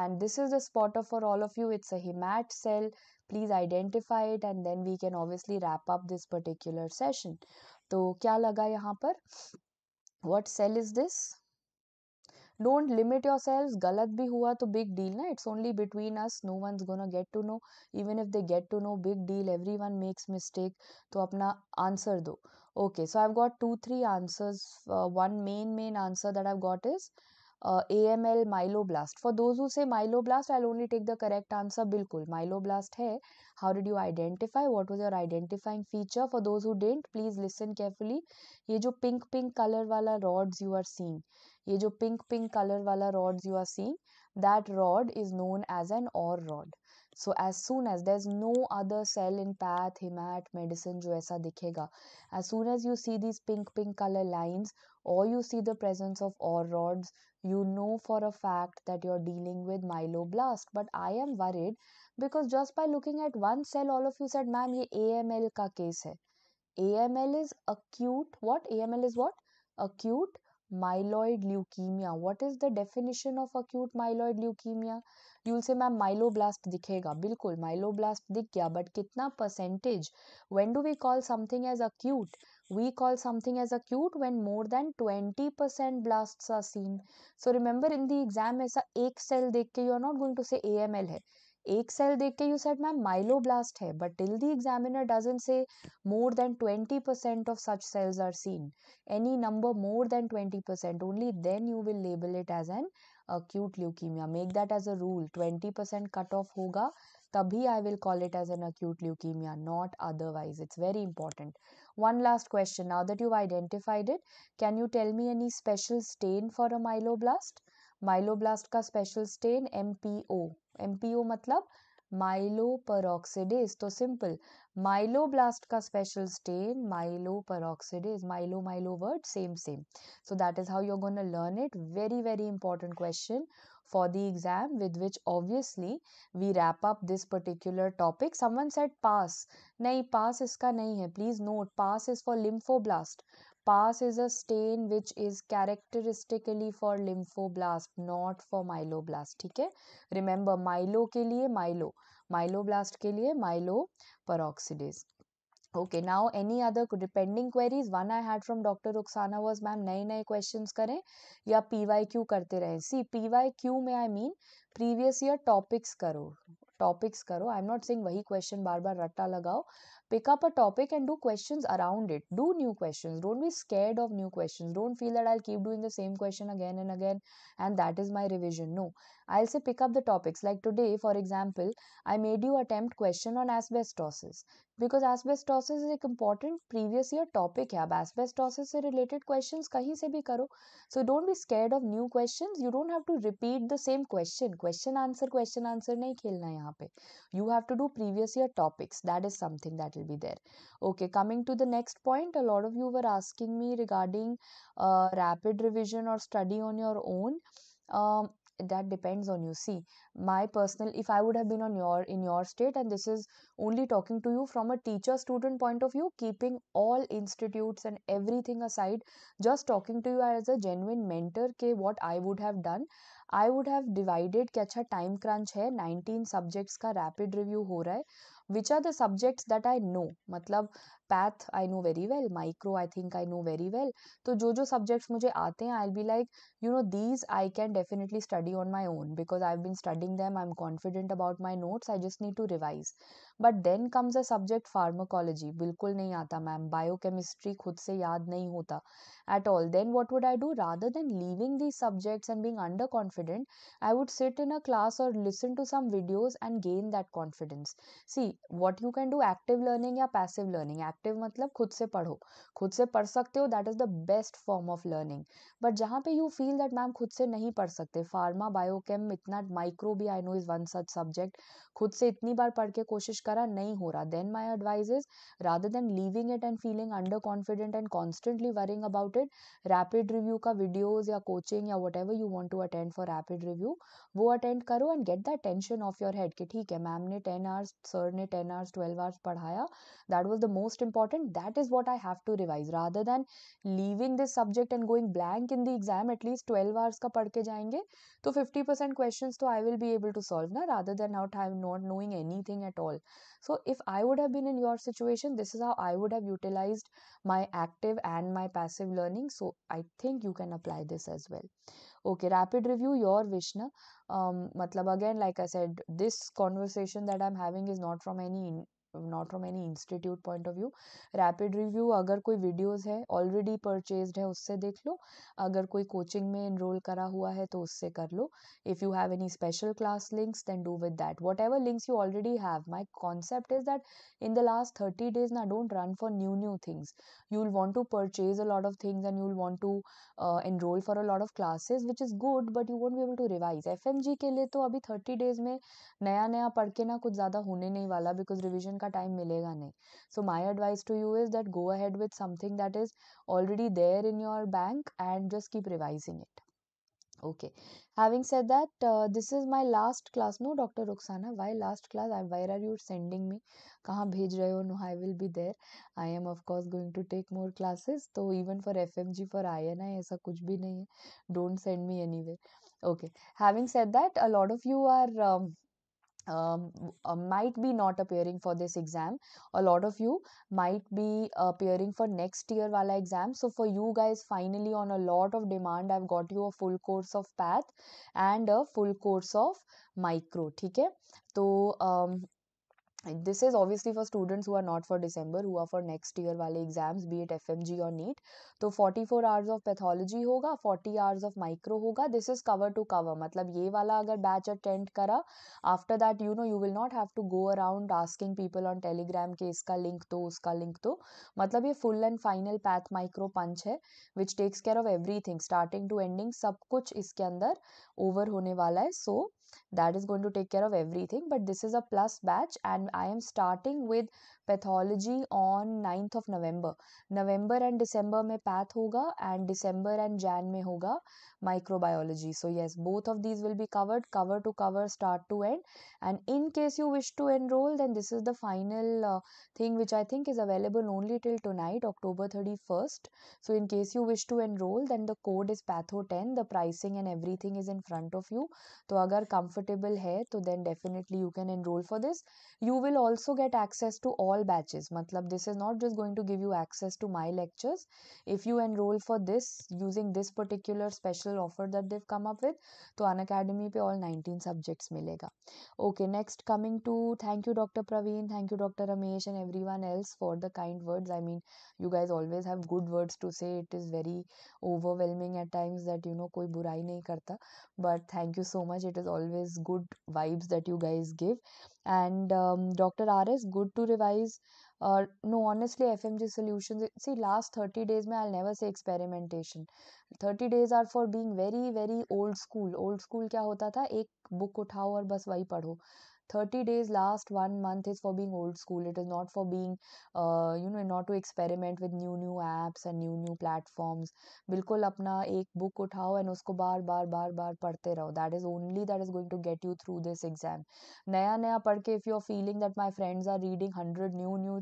and this is a spotter for all of you it's a hemat cell please identify it and then we can obviously wrap up this particular session तो क्या लगा यहाँ पर what cell is this don't limit yourself गलत भी हुआ तो big deal ना it's only between us no one gonna get to know even if they get to know big deal everyone makes mistake तो अपना answer दो okay so i've got two three answers uh, one main main answer that i've got is uh, AML myeloblast. For those who say myeloblast, I'll only take the correct answer. Bilkul, myeloblast hai. How did you identify? What was your identifying feature? For those who didn't, please listen carefully. ये जो pink pink color वाला rods you are seeing, ये जो pink pink color वाला rods you are seeing, that rod is known as an OR rod. So as soon as there is no other cell in path hemat medicine जो ऐसा दिखेगा as soon as you see these pink pink colour lines और you see the presence of Auer rods you know for a fact that you're dealing with myeloblast but i am worried because just by looking at one cell all of you said ma'am ye aml ka case hai aml is acute what aml is what acute myeloid leukemia what is the definition of acute myeloid leukemia you'll say ma'am myeloblast dikhega bilkul myeloblast dikh gaya but kitna percentage when do we call something as acute we call something as acute when more than 20% blasts are seen so remember in the exam as a ek cell dekke, you are not going to say aml hai ek cell dekke, you said my myeloblast hai but till the examiner doesn't say more than 20% of such cells are seen any number more than 20% only then you will label it as an acute leukemia make that as a rule 20% cut cutoff hoga tabhi i will call it as an acute leukemia not otherwise it's very important one last question. Now that you've identified it, can you tell me any special stain for a myeloblast? Myeloblast ka special stain MPO. MPO matlab myeloperoxidase. So simple. Myeloblast का special stain myeloperoxidase myelo myelo word same same so that is how you are gonna learn it very very important question for the exam with which obviously we wrap up this particular topic someone said pass nahi pass iska nahi hai please note pass is for lymphoblast pass is a stain which is characteristically for lymphoblast not for myeloblast theek hai remember myeloblast ke liye myeloblast myeloblast के लिए myeloperoxidase okay now any other depending queries one I had from doctor Rukhsana was ma'am नए नए question करें या P करते रहें C P में I mean previous year topics करो टॉपिक्स करो आई एम नॉट सिंग वही क्वेश्चन बार बार रट्टा लगाओ pick up a topic and do question around it do new question don't be scared of new question don't feel that I keep doing the same question again and again and that is my revision no I'll say pick up the topics. Like today, for example, I made you attempt question on asbestosis because asbestosis is a important previous year topic Yeah, asbestosis related questions कहीं से भी करो so don't be scared of new questions you don't have to repeat the same question question answer question answer नहीं खेलना यहाँ पे you have to do previous year topics that is something that will be there okay coming to the next point a lot of you were asking me regarding uh, rapid revision or study on your own um, that depends on you see my personal if i would have been on your in your state and this is only talking to you from a teacher student point of view keeping all institutes and everything aside just talking to you as a genuine mentor ke what i would have done I would have divided कि अच्छा time crunch है 19 subjects ka rapid review ho raha hai, which are the subjects that I know, मतलब path I know very well micro I think I know very well तो जो जो subjects मुझे आते हैं I be like you know these I can definitely study on my own because I been studying them I am confident about my notes I just need to revise but then comes a subject pharmacology बिल्कुल नहीं आता ma'am biochemistry खुद से याद नहीं होता at all then what would i do rather than leaving these subjects and being under confident i would sit in a class or listen to some videos and gain that confidence see what you can do active learning or passive learning active मतलब खुद से पढ़ो खुद से पढ़ सकते हो that is the best form of learning but जहाँ पे यू फील दैट मैम खुद से नहीं पढ़ सकते फार्मा बायोकेम इतना माइक्रो भी I know is one such subject खुद से इतनी बार पढ़ के कोशिश करा नहीं हो रहा then my advise is rather than leaving it and feeling under confident and constantly worrying about it rapid review का वीडियोज या कोचिंग या whatever you want to attend for rapid review वो अटेंड करो and get the tension off your head कि ठीक है ma'am ने ten hours sir ने टेन आवर्स ट्वेल्व आवर्स पढ़ाया that was the most important that is what i have to revise rather than leaving this subject and going blank in the exam at least 12 hours ka padke jayenge to 50% questions to i will be able to solve na rather than out i'm not knowing anything at all so if i would have been in your situation this is how i would have utilized my active and my passive learning so i think you can apply this as well okay rapid review your vishna um matlab again like i said this conversation that i'm having is not from any not from any institute point of view rapid review अगर कोई videos है already purchase है उससे देख लो अगर कोई coaching में enrol करा हुआ है तो उससे कर लो if you have any special class links then do with that whatever links you already have my concept is that in the last thirty days ना don't run for new new things you will want to purchase a lot of things and you will want to enroll for a lot of classes which is good but you want be able to revise F M जी के लिए तो अभी thirty days में नया नया पढ़ के ना कुछ ज़्यादा होने नहीं वाला बिकॉज रिविजन का का टाइम मिलेगा नहीं so my advice to you is that go ahead with something that is already there in your bank and just keep revising it okay having said that this is my last class no doctor Rukhsana why last class I where are you're sending me कहाँ भेज रहे हो no I will be there I am of course going to take more classes तो even for F M ji for I N I ऐसा कुछ भी नहीं है don't send me anyway okay having said that a lot of you are um, uh, might be not appearing for this exam a lot of you might be appearing for next year wala exam so for you guys finally on a lot of demand i've got you a full course of path and a full course of micro ठीक है तो um, and this is obviously for students हुआ not for December हुआ for next year वाले exams be at F M G और NEET तो forty four hours of pathology होगा forty hours of micro होगा this is cover to cover मतलब ये वाला अगर बैच अटेंड करा after that you know you will not have to go around asking people on Telegram के इसका link तो उसका लिंक तो मतलब ये full and final path micro punch है which takes care of everything starting to ending सब कुछ इसके अंदर ओवर होने वाला है so so, that is going to take care of everything but this is a plus batch and i am starting with pathology on ninth of November November and December में path होगा and December and Jan में होगा microbiology so yes both of these will be covered cover to cover start to end and in case you wish to enroll then this is the final thing which I think is available only till tonight October thirty first so in case you wish to enroll then the code is patho ten the pricing and everything is in front of you तो अगर comfortable है तो then definitely you can enroll for this you will also get access to all all batches matlab this is not just going to give you access to my lectures if you enroll for this using this particular special offer that they've come up with to an academy pe all 19 subjects milega okay next coming to thank you dr praveen thank you dr ramesh and everyone else for the kind words i mean you guys always have good words to say it is very overwhelming at times that you know koi बुराई नहीं करता But thank you so much. It is always good vibes that you guys give. and um, Dr. R is good to revise. Uh, no, honestly, FMG solutions. See, last 30 days, mein, I'll never say experimentation. 30 days are for being very, very old school. Old school क्या होता था एक book उठाओ और बस वही पढ़ो 30 days last one month is for being old school it is not for being uh, you know not to experiment with new new apps and new new platforms bilkul apna ek book uthao and usko bar bar bar bar padhte raho that is only that is going to get you through this exam naya naya padke if you are feeling that my friends are reading 100 new new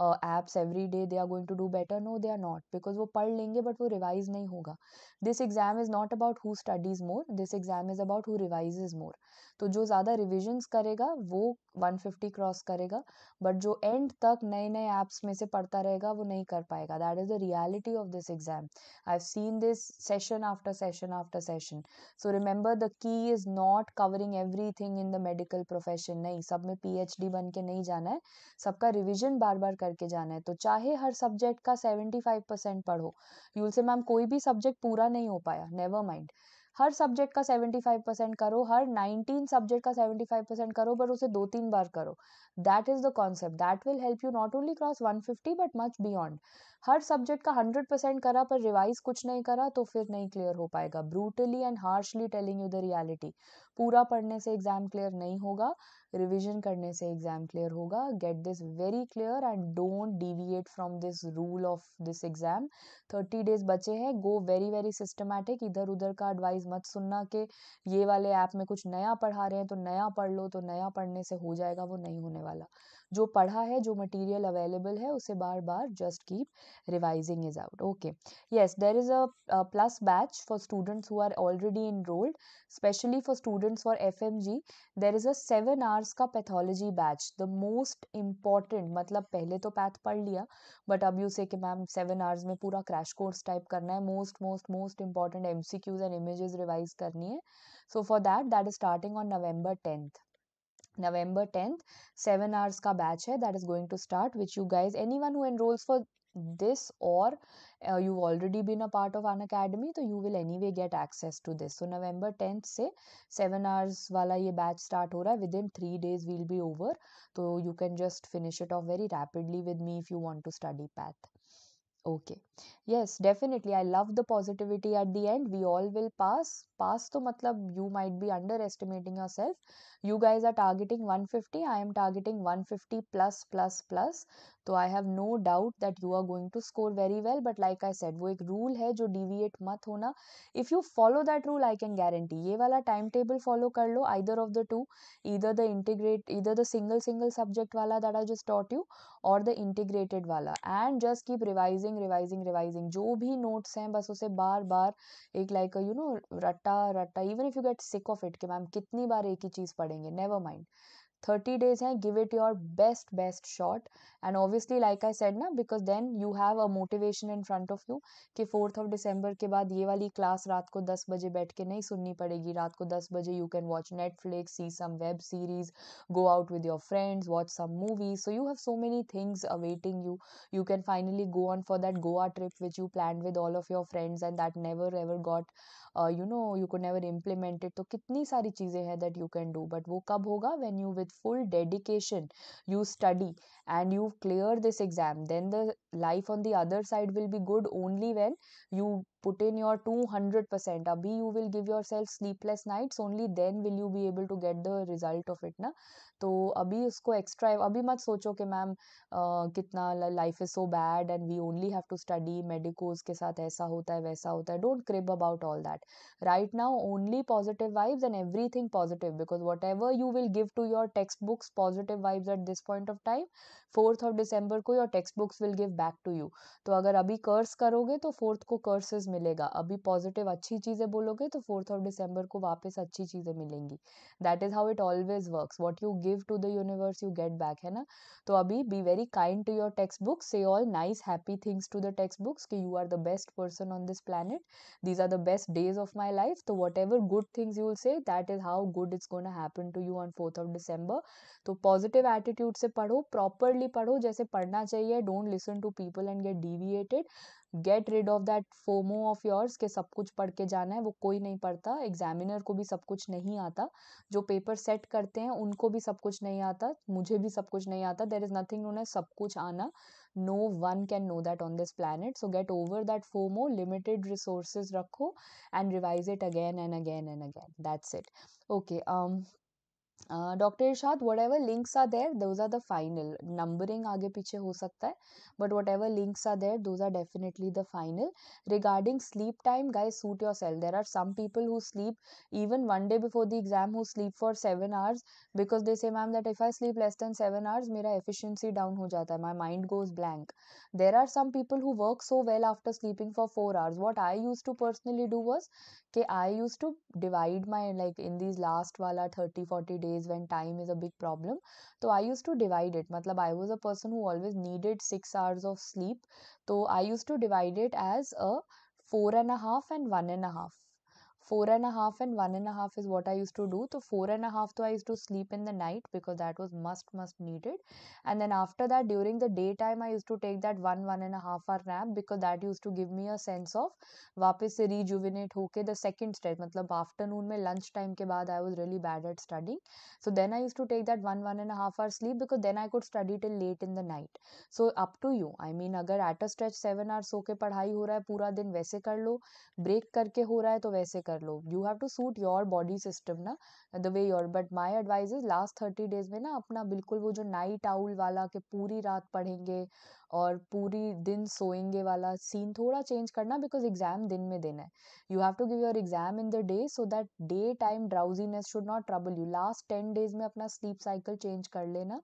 apps every day they are going to do better no they are not because वो पढ़ लेंगे but वो revise नहीं होगा this exam is not about who studies more this exam is about who revise more तो जो ज़्यादा revisions करेगा वो फिफ्टी क्रॉस करेगा बट जो एंड तक नए नए ऐप्स में से पढ़ता रहेगा वो नहीं कर पाएगा that is the reality of this exam I have seen this session after session after session so remember the key is not covering everything in the medical profession नहीं सब में पी एच डी बन के नहीं जाना है सबका revision बार बार करके जाना है तो चाहे हर सब्जेक्ट का सेवेंटी फाइव परसेंट पढ़ो यूल से मैम कोई भी सब्जेक्ट पूरा नहीं हो पाया नेवर माइंड हर सब्जेक्ट का सेवेंटी फाइव परसेंट करो हर नाइनटीन सब्जेक्ट का सेवेंटी फाइव परसेंट करो बट उसे दो तीन बार करो that is the concept that will help you not only cross one fifty but much beyond हर सब्जेक्ट का हंड्रेड परसेंट करा पर रिवाइज कुछ नहीं करा तो फिर नहीं क्लियर हो पाएगा brutally and harshly telling you the reality पूरा पढ़ने से एग्जाम क्लियर नहीं होगा रिविजन करने से एग्जाम क्लियर होगा get this very clear and don't deviate from this rule of this exam thirty days बचे हैं गो वेरी वेरी सिस्टमैटिक इधर उधर का एडवाइस मत सुनना कि ये वाले ऐप में कुछ नया पढ़ा रहे हैं तो नया पढ़ लो तो नया पढ़ने से हो जाएगा वो नहीं होने वाला जो पढ़ा है जो मटेरियल अवेलेबल है उसे बार बार just keep revising is out okay yes there is a plus batch for students who are already enrolled specially for students for F M G there is a seven hours का pathology batch the most important मतलब पहले तो path पढ़ लिया but अब you से कि ma'am seven hours में पूरा क्रैश कोर्स टाइप करना है most most most important M C Qs and images revise करनी है so for that that is starting on November tenth November tenth seven hours का बैच है that is going to start which you guys anyone who enrolls for this और you already been a part of of academy तो you will anyway get access to this so November tenth से seven hours वाला ये batch start हो रहा है within three days will be over तो you can just finish it off very rapidly with me if you want to study path okay yes definitely I love the positivity at the end we all will pass pass तो मतलब you might be underestimating yourself are targeting one fifty I am targeting one fifty plus plus plus तो I have no doubt that you are going to score very well but like I set वो एक rule है जो deviate मत होना if you follow that rule I can guarantee ये वाला time table follow कर लो either of the two either the integrate either the single single subject वाला that I just taught you और द इंटीग्रेटेड वाला and just keep revising revising revising जो भी notes हैं बस उसे बार बार एक लाइक यू नो रट्टा रट्टा even if you get sick of it कि मैम कितनी बार एक ही चीज़ पढ़े पड़ेंगे नेवर माइंड थर्टी डेज हैं give it your best best shot and obviously like I said ना because then you have a motivation in front of you कि फोर्थ ऑफ डिसम्बर के बाद ये वाली क्लास रात को दस बजे बैठ के नहीं सुननी पड़ेगी रात को दस बजे you can watch Netflix see some web series go out with your friends watch some movies so you have so many things awaiting you you can finally go on for that Goa trip which you plan with all of your friends and that never ever got you know you can never implemented तो कितनी सारी चीज़ें हैं that you can do but वो कब होगा when you with full dedication you study and you clear this exam then the life on the other side will be good only when you put in your 200% abhi you will give yourself sleepless nights only then will you be able to get the result of it ना तो अभी उसको extra अभी मत सोचो कि ma'am कितना life is so bad and we only have to study medicos के साथ ऐसा होता है वैसा होता है don't crib about all that right now only positive vibes and everything positive because whatever you will give to your text books positive vibes at this point of time fourth of December को your text books will give back to you तो अगर अभी कर्स करोगे तो fourth को curses मिलेगा अभी positive अच्छी चीज़ें बोलोगे तो फोर्थ ऑफ डिसम्बर को वापस अच्छी चीज़ें मिलेंगी that is how it always works what you give to the universe you get back है ना तो अभी be very kind to your text book से all nice happy things to the text books कि you are the best person on this planet these are the best days of my life तो whatever good things you will say that is how good is gonna happen to you on fourth of December तो positive attitude से पढ़ो properly पढ़ो जैसे पढ़ना चाहिए don't listen to people and get deviated get rid of that FOMO of yours के सब कुछ पढ़ के जाना है वो कोई नहीं पढ़ता एग्जामिनर को भी सब कुछ नहीं आता जो पेपर सेट करते हैं उनको भी सब कुछ नहीं आता मुझे भी सब कुछ नहीं आता देर इज़ नथिंग उन्हें सब कुछ आना no one can know that on this planet so get over that FOMO limited resources रखो and revise it again and again and again that's it okay doctor Irshad whatever links are there those are the final numbering आगे पीछे हो सकता है but whatever links are there those are definitely the final regarding sleep time guys suit your self there are some people who sleep even one day before the exam who sleep for seven hours because they say ma'am that if I sleep less than seven hours मेरा efficiency down हो जाता है my mind goes blank there are some people who work so well after sleeping for four hours what I use to personally do was के I use to divide my like in these last वाला thirty forty days days when time is a big problem so i used to divide it matlab i was a person who always needed 6 hours of sleep so i used to divide it as a four and a half and one and a half four and half and one and half is what I use to do तो four and half तो I use to sleep in the night because that was must must needed and then after that during the day time I use to take that one one and half hour nap because that use to give me a sense of वापस से rejuvenate होके the second state मतलब afternoon में lunch time के बाद I was really bad at studying so then I use to take that one one and half hour sleep because then I could study till late in the night so up to you I mean अगर at a stretch seven hours होकर पढ़ाई हो रहा है पूरा दिन वैसे कर लो ब्रेक करके हो रहा है तो वैसे कर कर लो you have to suit your body system ना the way your but my advise is last thirty days में ना अपना बिल्कुल वो जो नाइट आउल वाला के पूरी रात पढ़ेंगे और पूरी दिन सोएंगे वाला सीन थोड़ा चेंज करना बिकॉज एग्जाम दिन में देना है you have to give your exam in the day so that day time drowsiness should not trouble you last ten days में अपना स्लीप साइकिल चेंज कर लेना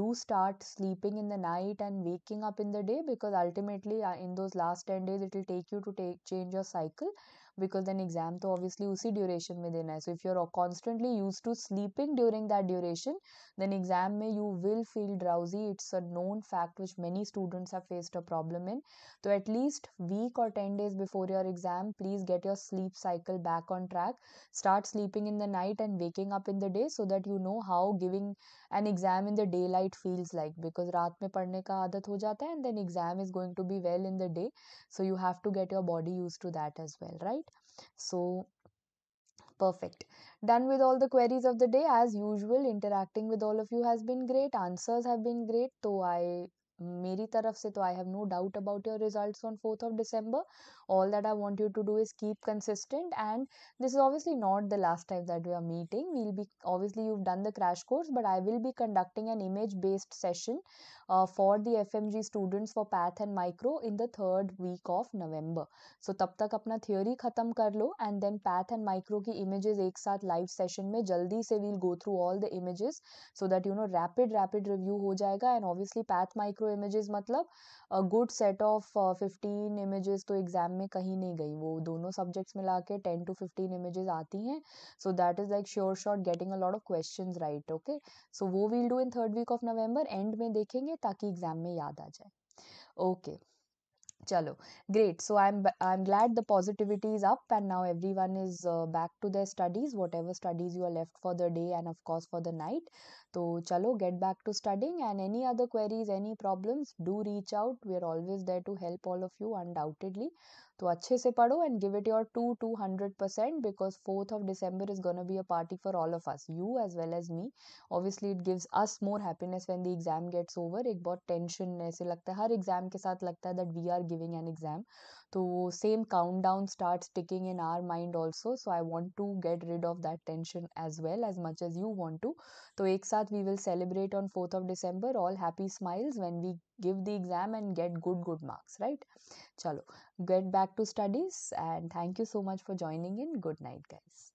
do start sleeping in the night and waking up in the day because ultimately in those last ten days it will take you to take change your cycle because then exam तो obviously उसी duration में देना है सो if you are constantly use to sleeping during that duration then exam में you will feel drowsy it's a known fact which many students have faced a problem in तो at least week और ten days before your exam please get your sleep cycle back on track start sleeping in the night and waking up in the day so that you know how giving an exam in the day light feels like because रात में पढ़ने का आदत हो जाता है and then exam is going to be well in the day so you have to get your body use to that as well right so perfect done with all the queries of the day as usual interacting with all of you has been great answers have been great so i मेरी तरफ से तो I have no doubt about your results on fourth of December all that I want you to do is keep consistent and this is obviously not the last time that we are meeting we'll be obviously you done the crash course but I will be conducting an image based session for the F M G students for path and micro in the third week of नवम्बर सो तब तक अपना theory खत्म कर लो and then path and micro की images एक साथ live session में जल्दी से we'll go through all the images so that you know rapid rapid review हो जाएगा and obviously path micro through images मतलब a good set of fifteen images तो एग्ज़ाम में कहीं नहीं गई वो दोनों सब्जेक्ट्स मिला के टेन टू फिफ्टीन इमेजेस आती हैं so that is like sure shot getting a lot of question right okay so वो we'll do in third week of November and में देखेंगे ताकि एग्ज़ाम में याद आ जाए okay okay. Chalo, great. So I'm I'm glad the positivity is up, and now everyone is uh, back to their studies, whatever studies you are left for the day, and of course for the night. So chalo, get back to studying. And any other queries, any problems, do reach out. We are always there to help all of you, undoubtedly. तो अच्छे से पढ़ो and give it your two two hundred percent because fourth of December is gonna be a party for all of us you as well as me obviously it gives us more happiness when the exam gets over एक बहुत tension ऐसे लगता है हर exam के साथ लगता है that we are giving an exam So same countdown starts ticking in our mind also so i want to get rid of that tension as well as much as you want to So एक साथ we will celebrate on 4th of december all happy smiles when we give the exam and get good good marks right chalo get back to studies and thank you so much for joining in good night guys